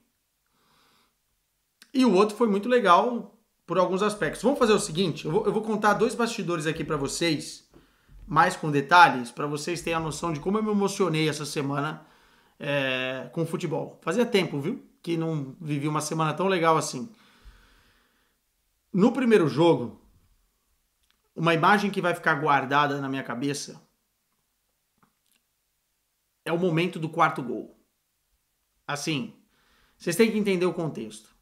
E o outro foi muito legal, por alguns aspectos. Vamos fazer o seguinte: eu vou, eu vou contar dois bastidores aqui para vocês, mais com detalhes, para vocês terem a noção de como eu me emocionei essa semana é, com o futebol. Fazia tempo, viu? Que não vivi uma semana tão legal assim. No primeiro jogo, uma imagem que vai ficar guardada na minha cabeça é o momento do quarto gol. Assim, vocês têm que entender o contexto.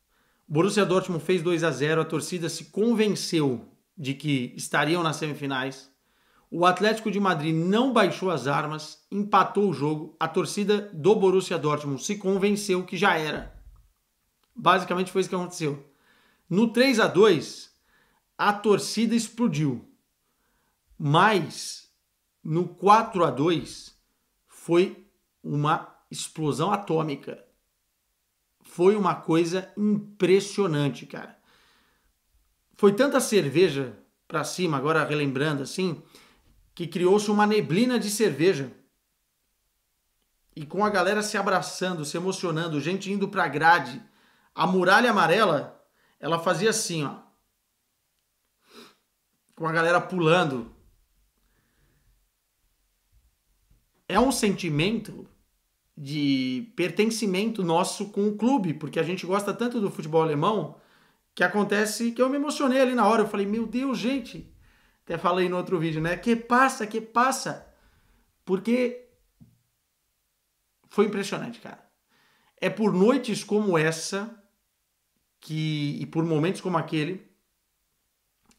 Borussia Dortmund fez 2 a 0, a torcida se convenceu de que estariam nas semifinais. O Atlético de Madrid não baixou as armas, empatou o jogo. A torcida do Borussia Dortmund se convenceu que já era. Basicamente foi isso que aconteceu. No 3 a 2, a torcida explodiu. Mas no 4 a 2 foi uma explosão atômica foi uma coisa impressionante, cara. Foi tanta cerveja para cima, agora relembrando assim, que criou-se uma neblina de cerveja. E com a galera se abraçando, se emocionando, gente indo pra grade. A muralha amarela, ela fazia assim, ó. Com a galera pulando. É um sentimento de pertencimento nosso com o clube, porque a gente gosta tanto do futebol alemão que acontece que eu me emocionei ali na hora. Eu falei, meu Deus, gente. Até falei no outro vídeo, né? Que passa, que passa. Porque foi impressionante, cara. É por noites como essa que e por momentos como aquele,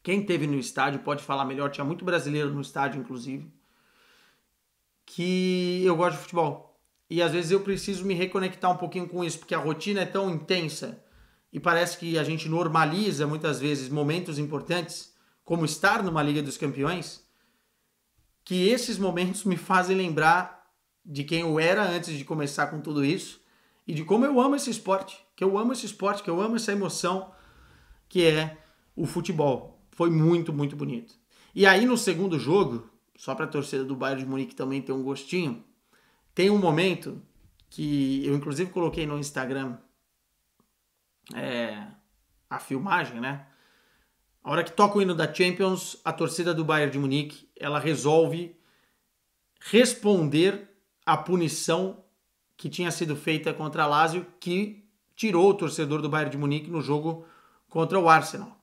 quem teve no estádio pode falar melhor, tinha muito brasileiro no estádio inclusive, que eu gosto de futebol e às vezes eu preciso me reconectar um pouquinho com isso, porque a rotina é tão intensa e parece que a gente normaliza muitas vezes momentos importantes, como estar numa Liga dos Campeões, que esses momentos me fazem lembrar de quem eu era antes de começar com tudo isso e de como eu amo esse esporte, que eu amo esse esporte, que eu amo essa emoção que é o futebol. Foi muito, muito bonito. E aí no segundo jogo, só para a torcida do Bayern de Munique também ter um gostinho, tem um momento que eu, inclusive, coloquei no Instagram é, a filmagem, né? A hora que toca o hino da Champions, a torcida do Bayern de Munique, ela resolve responder à punição que tinha sido feita contra a Lazio, que tirou o torcedor do Bayern de Munique no jogo contra o Arsenal.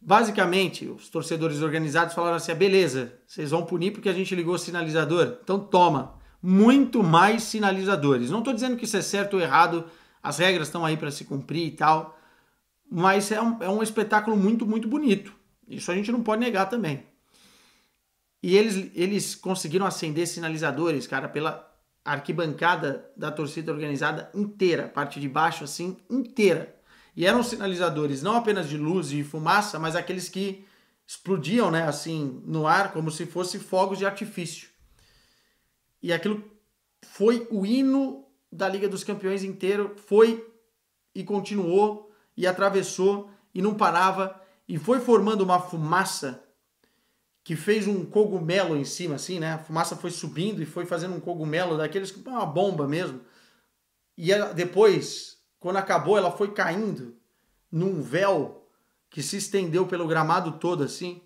Basicamente, os torcedores organizados falaram assim: ah, beleza, vocês vão punir porque a gente ligou o sinalizador, então toma muito mais sinalizadores. Não estou dizendo que isso é certo ou errado, as regras estão aí para se cumprir e tal, mas é um, é um espetáculo muito, muito bonito. Isso a gente não pode negar também. E eles, eles conseguiram acender sinalizadores, cara, pela arquibancada da torcida organizada inteira, parte de baixo assim, inteira. E eram sinalizadores não apenas de luz e fumaça, mas aqueles que explodiam, né, assim, no ar como se fossem fogos de artifício. E aquilo foi o hino da Liga dos Campeões inteiro, foi e continuou e atravessou e não parava e foi formando uma fumaça que fez um cogumelo em cima assim, né? A fumaça foi subindo e foi fazendo um cogumelo daqueles que é uma bomba mesmo. E ela, depois, quando acabou, ela foi caindo num véu que se estendeu pelo gramado todo assim,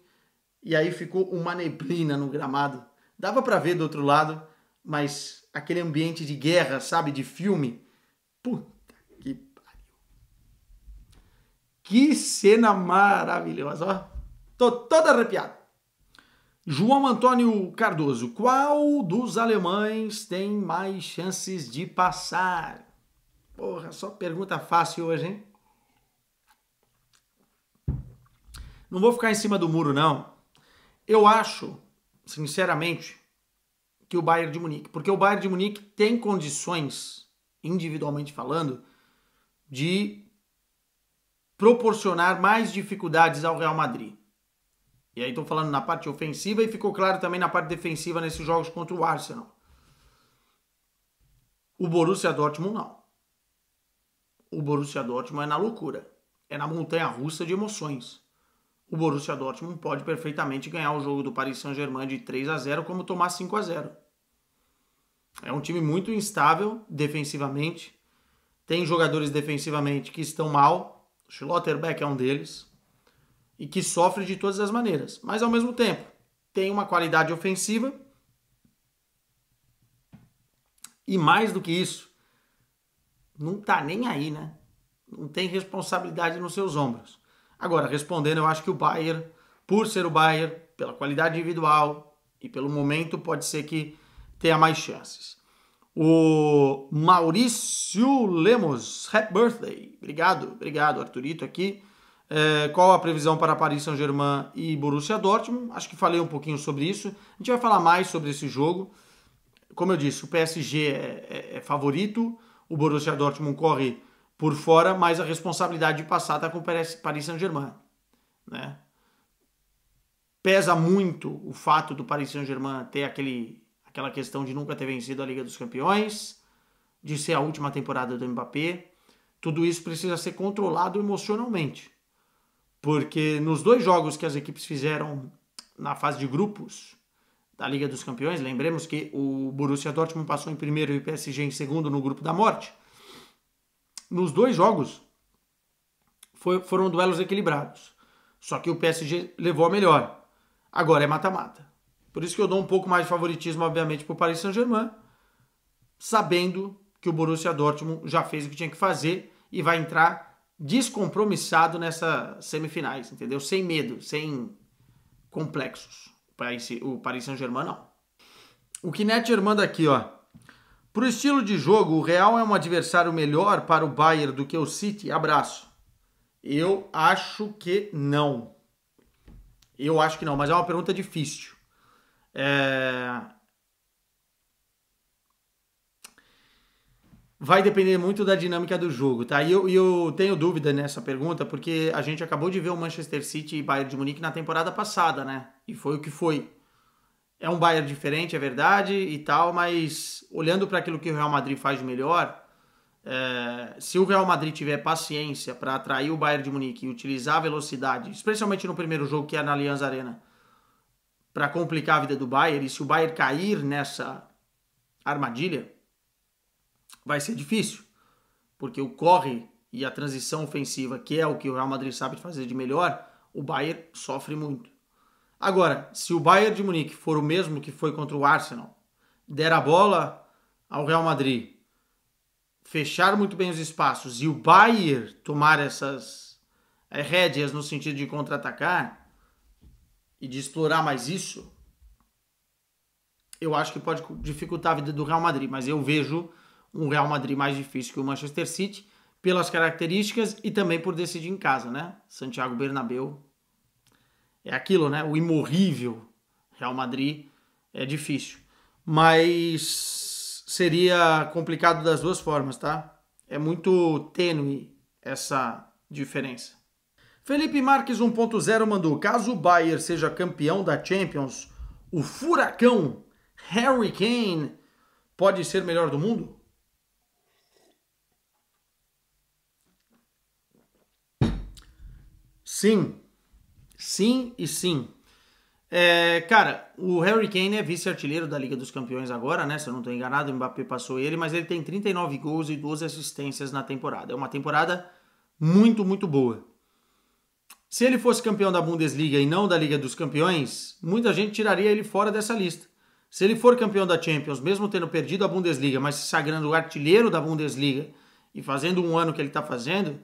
e aí ficou uma neblina no gramado. Dava para ver do outro lado, mas aquele ambiente de guerra, sabe, de filme. Puta que pariu. Que cena maravilhosa, ó. Tô todo arrepiado. João Antônio Cardoso, qual dos alemães tem mais chances de passar? Porra, só pergunta fácil hoje, hein? Não vou ficar em cima do muro, não. Eu acho, sinceramente, que o Bayern de Munique, porque o Bayern de Munique tem condições, individualmente falando, de proporcionar mais dificuldades ao Real Madrid. E aí estou falando na parte ofensiva e ficou claro também na parte defensiva nesses jogos contra o Arsenal. O Borussia Dortmund não. O Borussia Dortmund é na loucura, é na montanha russa de emoções. O Borussia Dortmund pode perfeitamente ganhar o jogo do Paris Saint-Germain de 3 a 0 como tomar 5 a 0. É um time muito instável defensivamente. Tem jogadores defensivamente que estão mal. O Schlotterbeck é um deles. E que sofre de todas as maneiras. Mas ao mesmo tempo, tem uma qualidade ofensiva. E mais do que isso, não tá nem aí, né? Não tem responsabilidade nos seus ombros. Agora, respondendo, eu acho que o Bayern, por ser o Bayern, pela qualidade individual e pelo momento, pode ser que tenha mais chances. O Maurício Lemos, happy birthday. Obrigado, obrigado, Arturito aqui. É, qual a previsão para Paris Saint-Germain e Borussia Dortmund? Acho que falei um pouquinho sobre isso. A gente vai falar mais sobre esse jogo. Como eu disse, o PSG é, é, é favorito, o Borussia Dortmund corre por fora, mas a responsabilidade de passar está com o Paris Saint-Germain. Né? Pesa muito o fato do Paris Saint-Germain ter aquele aquela questão de nunca ter vencido a Liga dos Campeões, de ser a última temporada do Mbappé. Tudo isso precisa ser controlado emocionalmente. Porque nos dois jogos que as equipes fizeram na fase de grupos da Liga dos Campeões, lembremos que o Borussia Dortmund passou em primeiro e o PSG em segundo no grupo da morte. Nos dois jogos foi, foram duelos equilibrados. Só que o PSG levou a melhor. Agora é mata-mata. Por isso que eu dou um pouco mais de favoritismo, obviamente, para o Paris Saint-Germain, sabendo que o Borussia Dortmund já fez o que tinha que fazer e vai entrar descompromissado nessas semifinais, entendeu? Sem medo, sem complexos. O Paris Saint-Germain não. O Kinetter manda aqui, ó. Pro estilo de jogo, o Real é um adversário melhor para o Bayern do que o City? Abraço. Eu acho que não. Eu acho que não, mas é uma pergunta difícil. É... vai depender muito da dinâmica do jogo, tá? E eu, eu, tenho dúvida nessa pergunta, porque a gente acabou de ver o Manchester City e Bayern de Munique na temporada passada, né? E foi o que foi. É um Bayern diferente, é verdade e tal, mas olhando para aquilo que o Real Madrid faz de melhor, é, se o Real Madrid tiver paciência para atrair o Bayern de Munique e utilizar a velocidade, especialmente no primeiro jogo que é na Allianz Arena, para complicar a vida do Bayern. E se o Bayern cair nessa armadilha, vai ser difícil, porque o corre e a transição ofensiva, que é o que o Real Madrid sabe fazer de melhor, o Bayern sofre muito. Agora, se o Bayern de Munique for o mesmo que foi contra o Arsenal, der a bola ao Real Madrid, fechar muito bem os espaços e o Bayern tomar essas eh, rédeas no sentido de contra-atacar, e de explorar mais isso, eu acho que pode dificultar a vida do Real Madrid, mas eu vejo um Real Madrid mais difícil que o Manchester City pelas características e também por decidir em casa, né? Santiago Bernabéu é aquilo, né? O imorrível Real Madrid é difícil, mas seria complicado das duas formas, tá? É muito tênue essa diferença. Felipe Marques 1.0 mandou: caso o Bayern seja campeão da Champions, o furacão Harry Kane pode ser melhor do mundo? Sim, sim e sim. É, cara, o Harry Kane é vice-artilheiro da Liga dos Campeões agora, né? Se eu não estou enganado, o Mbappé passou ele, mas ele tem 39 gols e 12 assistências na temporada. É uma temporada muito, muito boa. Se ele fosse campeão da Bundesliga e não da Liga dos Campeões, muita gente tiraria ele fora dessa lista. Se ele for campeão da Champions, mesmo tendo perdido a Bundesliga, mas se sagrando o artilheiro da Bundesliga e fazendo um ano que ele está fazendo,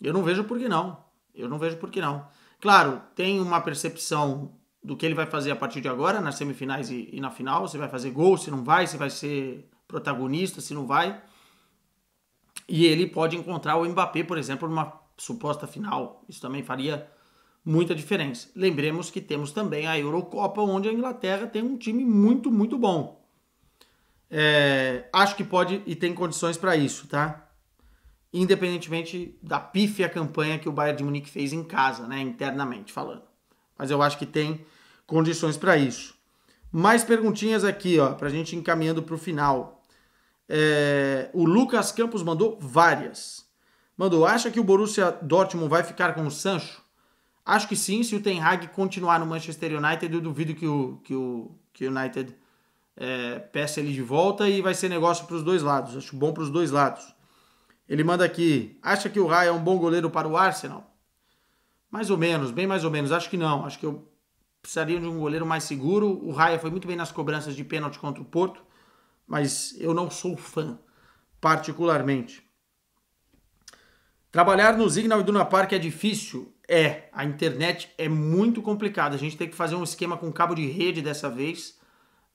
eu não vejo por que não. Eu não vejo por que não. Claro, tem uma percepção do que ele vai fazer a partir de agora, nas semifinais e, e na final. Se vai fazer gol, se não vai, se vai ser protagonista, se não vai. E ele pode encontrar o Mbappé, por exemplo, numa suposta final. Isso também faria muita diferença. Lembremos que temos também a Eurocopa, onde a Inglaterra tem um time muito, muito bom. É, acho que pode e tem condições para isso, tá? Independentemente da pífia campanha que o Bayern de Munique fez em casa, né, internamente falando. Mas eu acho que tem condições para isso. Mais perguntinhas aqui, ó, para a gente encaminhando para o final. É, o Lucas Campos mandou várias. Mandou, acha que o Borussia Dortmund vai ficar com o Sancho? Acho que sim, se o Ten Hag continuar no Manchester United, eu duvido que o, que o, que o United é, peça ele de volta e vai ser negócio para os dois lados. Acho bom para os dois lados. Ele manda aqui, acha que o Raya é um bom goleiro para o Arsenal? Mais ou menos, bem mais ou menos. Acho que não. Acho que eu precisaria de um goleiro mais seguro. O Raya foi muito bem nas cobranças de pênalti contra o Porto, mas eu não sou fã, particularmente. Trabalhar no Signal e Duna Park é difícil? É, a internet é muito complicada. A gente tem que fazer um esquema com cabo de rede dessa vez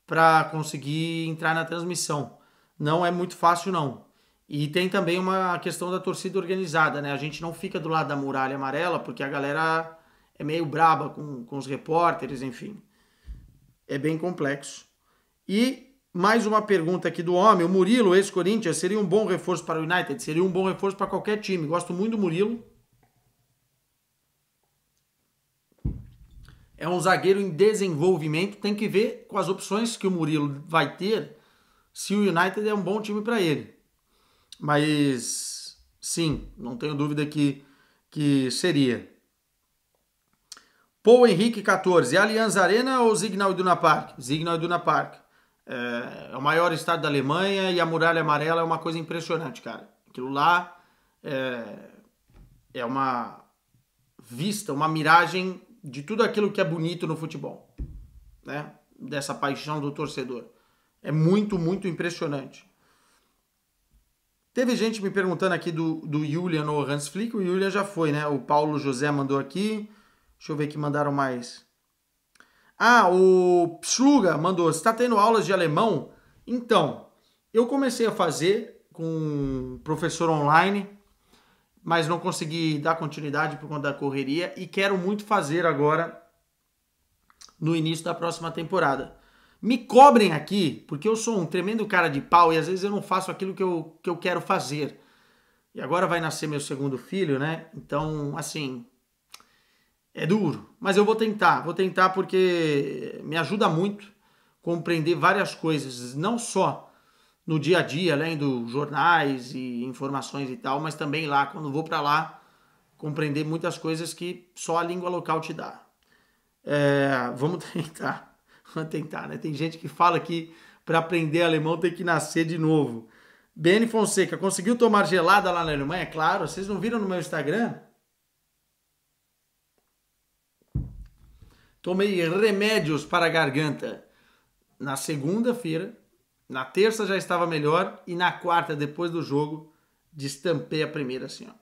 para conseguir entrar na transmissão. Não é muito fácil não. E tem também uma questão da torcida organizada, né? A gente não fica do lado da muralha amarela porque a galera é meio braba com, com os repórteres, enfim. É bem complexo. E mais uma pergunta aqui do homem. O Murilo, ex-Corinthians, seria um bom reforço para o United? Seria um bom reforço para qualquer time. Gosto muito do Murilo. É um zagueiro em desenvolvimento. Tem que ver com as opções que o Murilo vai ter se o United é um bom time para ele. Mas sim, não tenho dúvida que, que seria. Paul Henrique 14. Allianz Arena ou Signal Iduna Park? Signal Iduna Park. É, é, o maior estado da Alemanha e a Muralha Amarela é uma coisa impressionante, cara. Aquilo lá é, é uma vista, uma miragem de tudo aquilo que é bonito no futebol, né? Dessa paixão do torcedor. É muito, muito impressionante. Teve gente me perguntando aqui do, do Julian ou Hans Flick. O Julian já foi, né? O Paulo José mandou aqui. Deixa eu ver que mandaram mais. Ah, o Psuga mandou, você está tendo aulas de alemão? Então, eu comecei a fazer com um professor online, mas não consegui dar continuidade por conta da correria e quero muito fazer agora no início da próxima temporada. Me cobrem aqui, porque eu sou um tremendo cara de pau e às vezes eu não faço aquilo que eu, que eu quero fazer. E agora vai nascer meu segundo filho, né? Então, assim, é duro, mas eu vou tentar. Vou tentar porque me ajuda muito compreender várias coisas, não só no dia a dia, lendo jornais e informações e tal, mas também lá, quando vou para lá, compreender muitas coisas que só a língua local te dá. É, vamos [LAUGHS] tentar, vamos tentar, né? Tem gente que fala que para aprender alemão tem que nascer de novo. BN Fonseca, conseguiu tomar gelada lá na Alemanha? Claro, vocês não viram no meu Instagram? Tomei remédios para a garganta. Na segunda-feira, na terça já estava melhor e na quarta, depois do jogo, destampei a primeira assim, ó.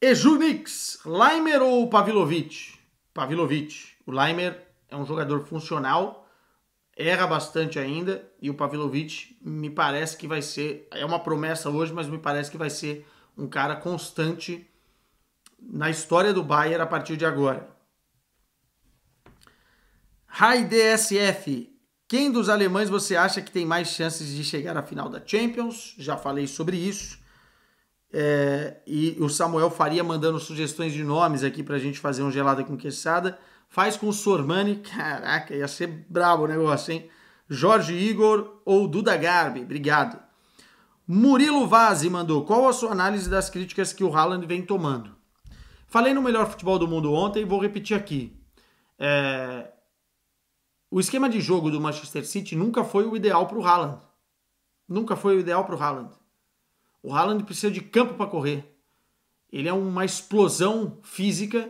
Ejunix, Laimer ou Pavlovic? Pavlovic. O Laimer é um jogador funcional, erra bastante ainda e o Pavlovic me parece que vai ser, é uma promessa hoje, mas me parece que vai ser um cara constante na história do Bayern a partir de agora. DSF, quem dos alemães você acha que tem mais chances de chegar à final da Champions? Já falei sobre isso. É, e o Samuel Faria mandando sugestões de nomes aqui para a gente fazer um gelada com queixada. Faz com o Sormani, caraca, ia ser brabo o negócio, hein? Jorge Igor ou Duda Garbi, obrigado. Murilo Vaz mandou, qual a sua análise das críticas que o Haaland vem tomando? Falei no melhor futebol do mundo ontem e vou repetir aqui. É, o esquema de jogo do Manchester City nunca foi o ideal para o Haaland. Nunca foi o ideal para o Haaland. O Haaland precisa de campo para correr. Ele é uma explosão física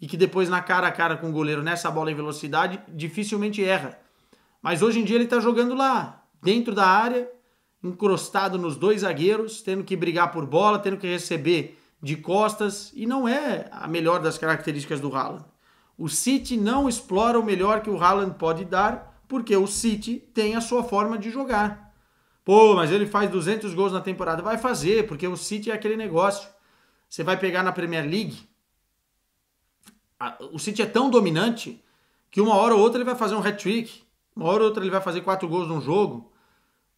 e que depois na cara a cara com o goleiro nessa bola em velocidade dificilmente erra. Mas hoje em dia ele está jogando lá, dentro da área, encrostado nos dois zagueiros, tendo que brigar por bola, tendo que receber de costas e não é a melhor das características do Haaland. O City não explora o melhor que o Haaland pode dar, porque o City tem a sua forma de jogar. Pô, mas ele faz 200 gols na temporada. Vai fazer, porque o City é aquele negócio. Você vai pegar na Premier League. O City é tão dominante que uma hora ou outra ele vai fazer um hat-trick. Uma hora ou outra ele vai fazer quatro gols num jogo.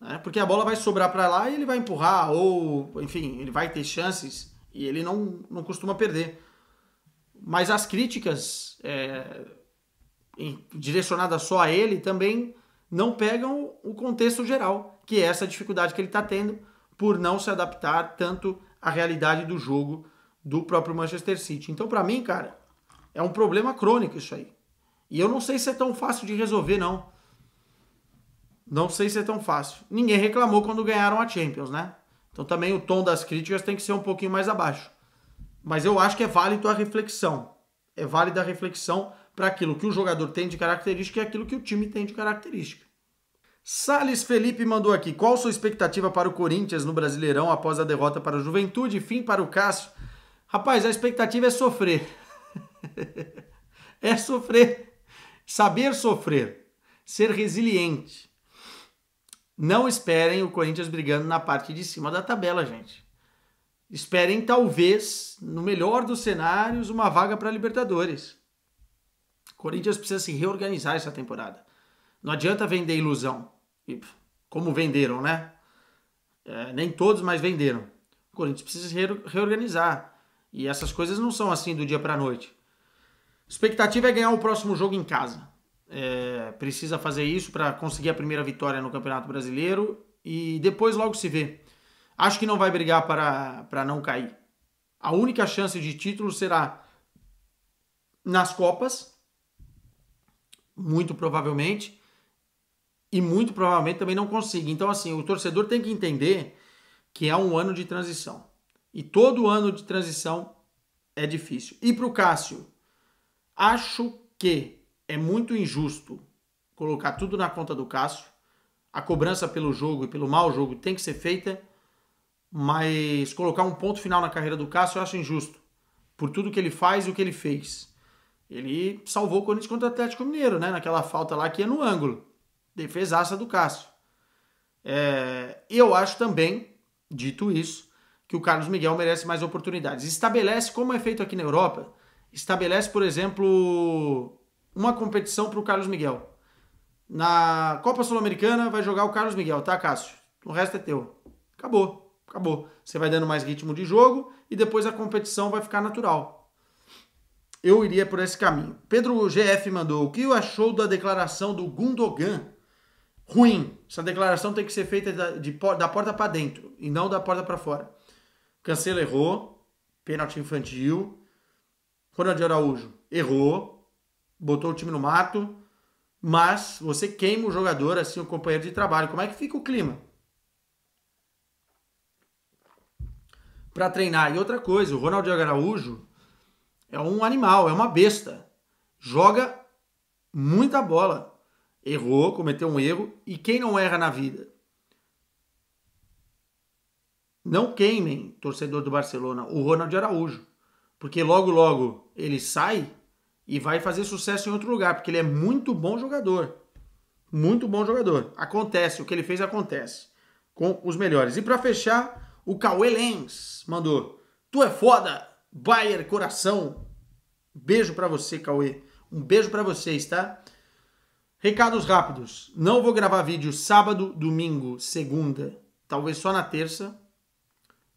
Né? Porque a bola vai sobrar para lá e ele vai empurrar. Ou, enfim, ele vai ter chances e ele não, não costuma perder mas as críticas é, direcionadas só a ele também não pegam o contexto geral, que é essa dificuldade que ele está tendo por não se adaptar tanto à realidade do jogo do próprio Manchester City. Então, para mim, cara, é um problema crônico isso aí. E eu não sei se é tão fácil de resolver, não. Não sei se é tão fácil. Ninguém reclamou quando ganharam a Champions, né? Então também o tom das críticas tem que ser um pouquinho mais abaixo. Mas eu acho que é válido a reflexão. É válida a reflexão para aquilo que o jogador tem de característica e aquilo que o time tem de característica. Sales Felipe mandou aqui: qual sua expectativa para o Corinthians no Brasileirão após a derrota para a Juventude e fim para o Cássio? Rapaz, a expectativa é sofrer. [LAUGHS] é sofrer. Saber sofrer. Ser resiliente. Não esperem o Corinthians brigando na parte de cima da tabela, gente esperem talvez, no melhor dos cenários, uma vaga para Libertadores. O Corinthians precisa se reorganizar essa temporada. Não adianta vender ilusão, como venderam, né? É, nem todos, mas venderam. O Corinthians precisa se reorganizar. E essas coisas não são assim do dia para a noite. A expectativa é ganhar o próximo jogo em casa. É, precisa fazer isso para conseguir a primeira vitória no Campeonato Brasileiro e depois logo se vê. Acho que não vai brigar para, para não cair. A única chance de título será nas Copas, muito provavelmente, e muito provavelmente também não consiga. Então, assim, o torcedor tem que entender que é um ano de transição. E todo ano de transição é difícil. E para o Cássio, acho que é muito injusto colocar tudo na conta do Cássio. A cobrança pelo jogo e pelo mau jogo tem que ser feita mas colocar um ponto final na carreira do Cássio eu acho injusto, por tudo que ele faz e o que ele fez. Ele salvou o Corinthians contra o Atlético Mineiro, né? Naquela falta lá que é no ângulo. Defesaça do Cássio. É, eu acho também, dito isso, que o Carlos Miguel merece mais oportunidades. Estabelece, como é feito aqui na Europa, estabelece, por exemplo, uma competição para o Carlos Miguel. Na Copa Sul-Americana vai jogar o Carlos Miguel, tá, Cássio? O resto é teu. Acabou. Acabou. Você vai dando mais ritmo de jogo e depois a competição vai ficar natural. Eu iria por esse caminho. Pedro GF mandou: O que achou da declaração do Gundogan? Ruim. Essa declaração tem que ser feita da, de, da porta para dentro e não da porta para fora. Cancelo errou. Pênalti infantil. Ronaldinho Araújo errou. Botou o time no mato. Mas você queima o jogador, assim, o companheiro de trabalho. Como é que fica o clima? para treinar. E outra coisa, o Ronaldinho Araújo é um animal, é uma besta. Joga muita bola. Errou, cometeu um erro. E quem não erra na vida? Não queimem, torcedor do Barcelona, o Ronaldinho Araújo. Porque logo, logo ele sai e vai fazer sucesso em outro lugar, porque ele é muito bom jogador. Muito bom jogador. Acontece, o que ele fez acontece com os melhores. E para fechar, o Cauê Lenz mandou. Tu é foda, Bayer Coração. Beijo para você, Cauê. Um beijo para vocês, tá? Recados rápidos. Não vou gravar vídeo sábado, domingo, segunda, talvez só na terça,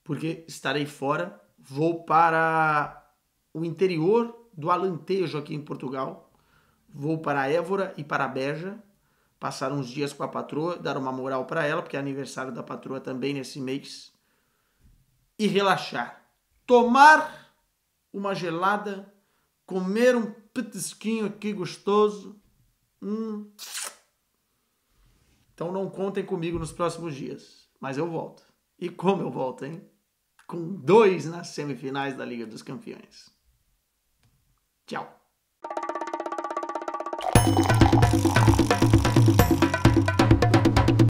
porque estarei fora. Vou para o interior do Alentejo aqui em Portugal. Vou para Évora e para Beja, passar uns dias com a patroa, dar uma moral para ela, porque é aniversário da patroa também nesse mês e relaxar. Tomar uma gelada, comer um petisquinho aqui gostoso. Hum. Então não contem comigo nos próximos dias, mas eu volto. E como eu volto, hein? Com dois nas semifinais da Liga dos Campeões. Tchau.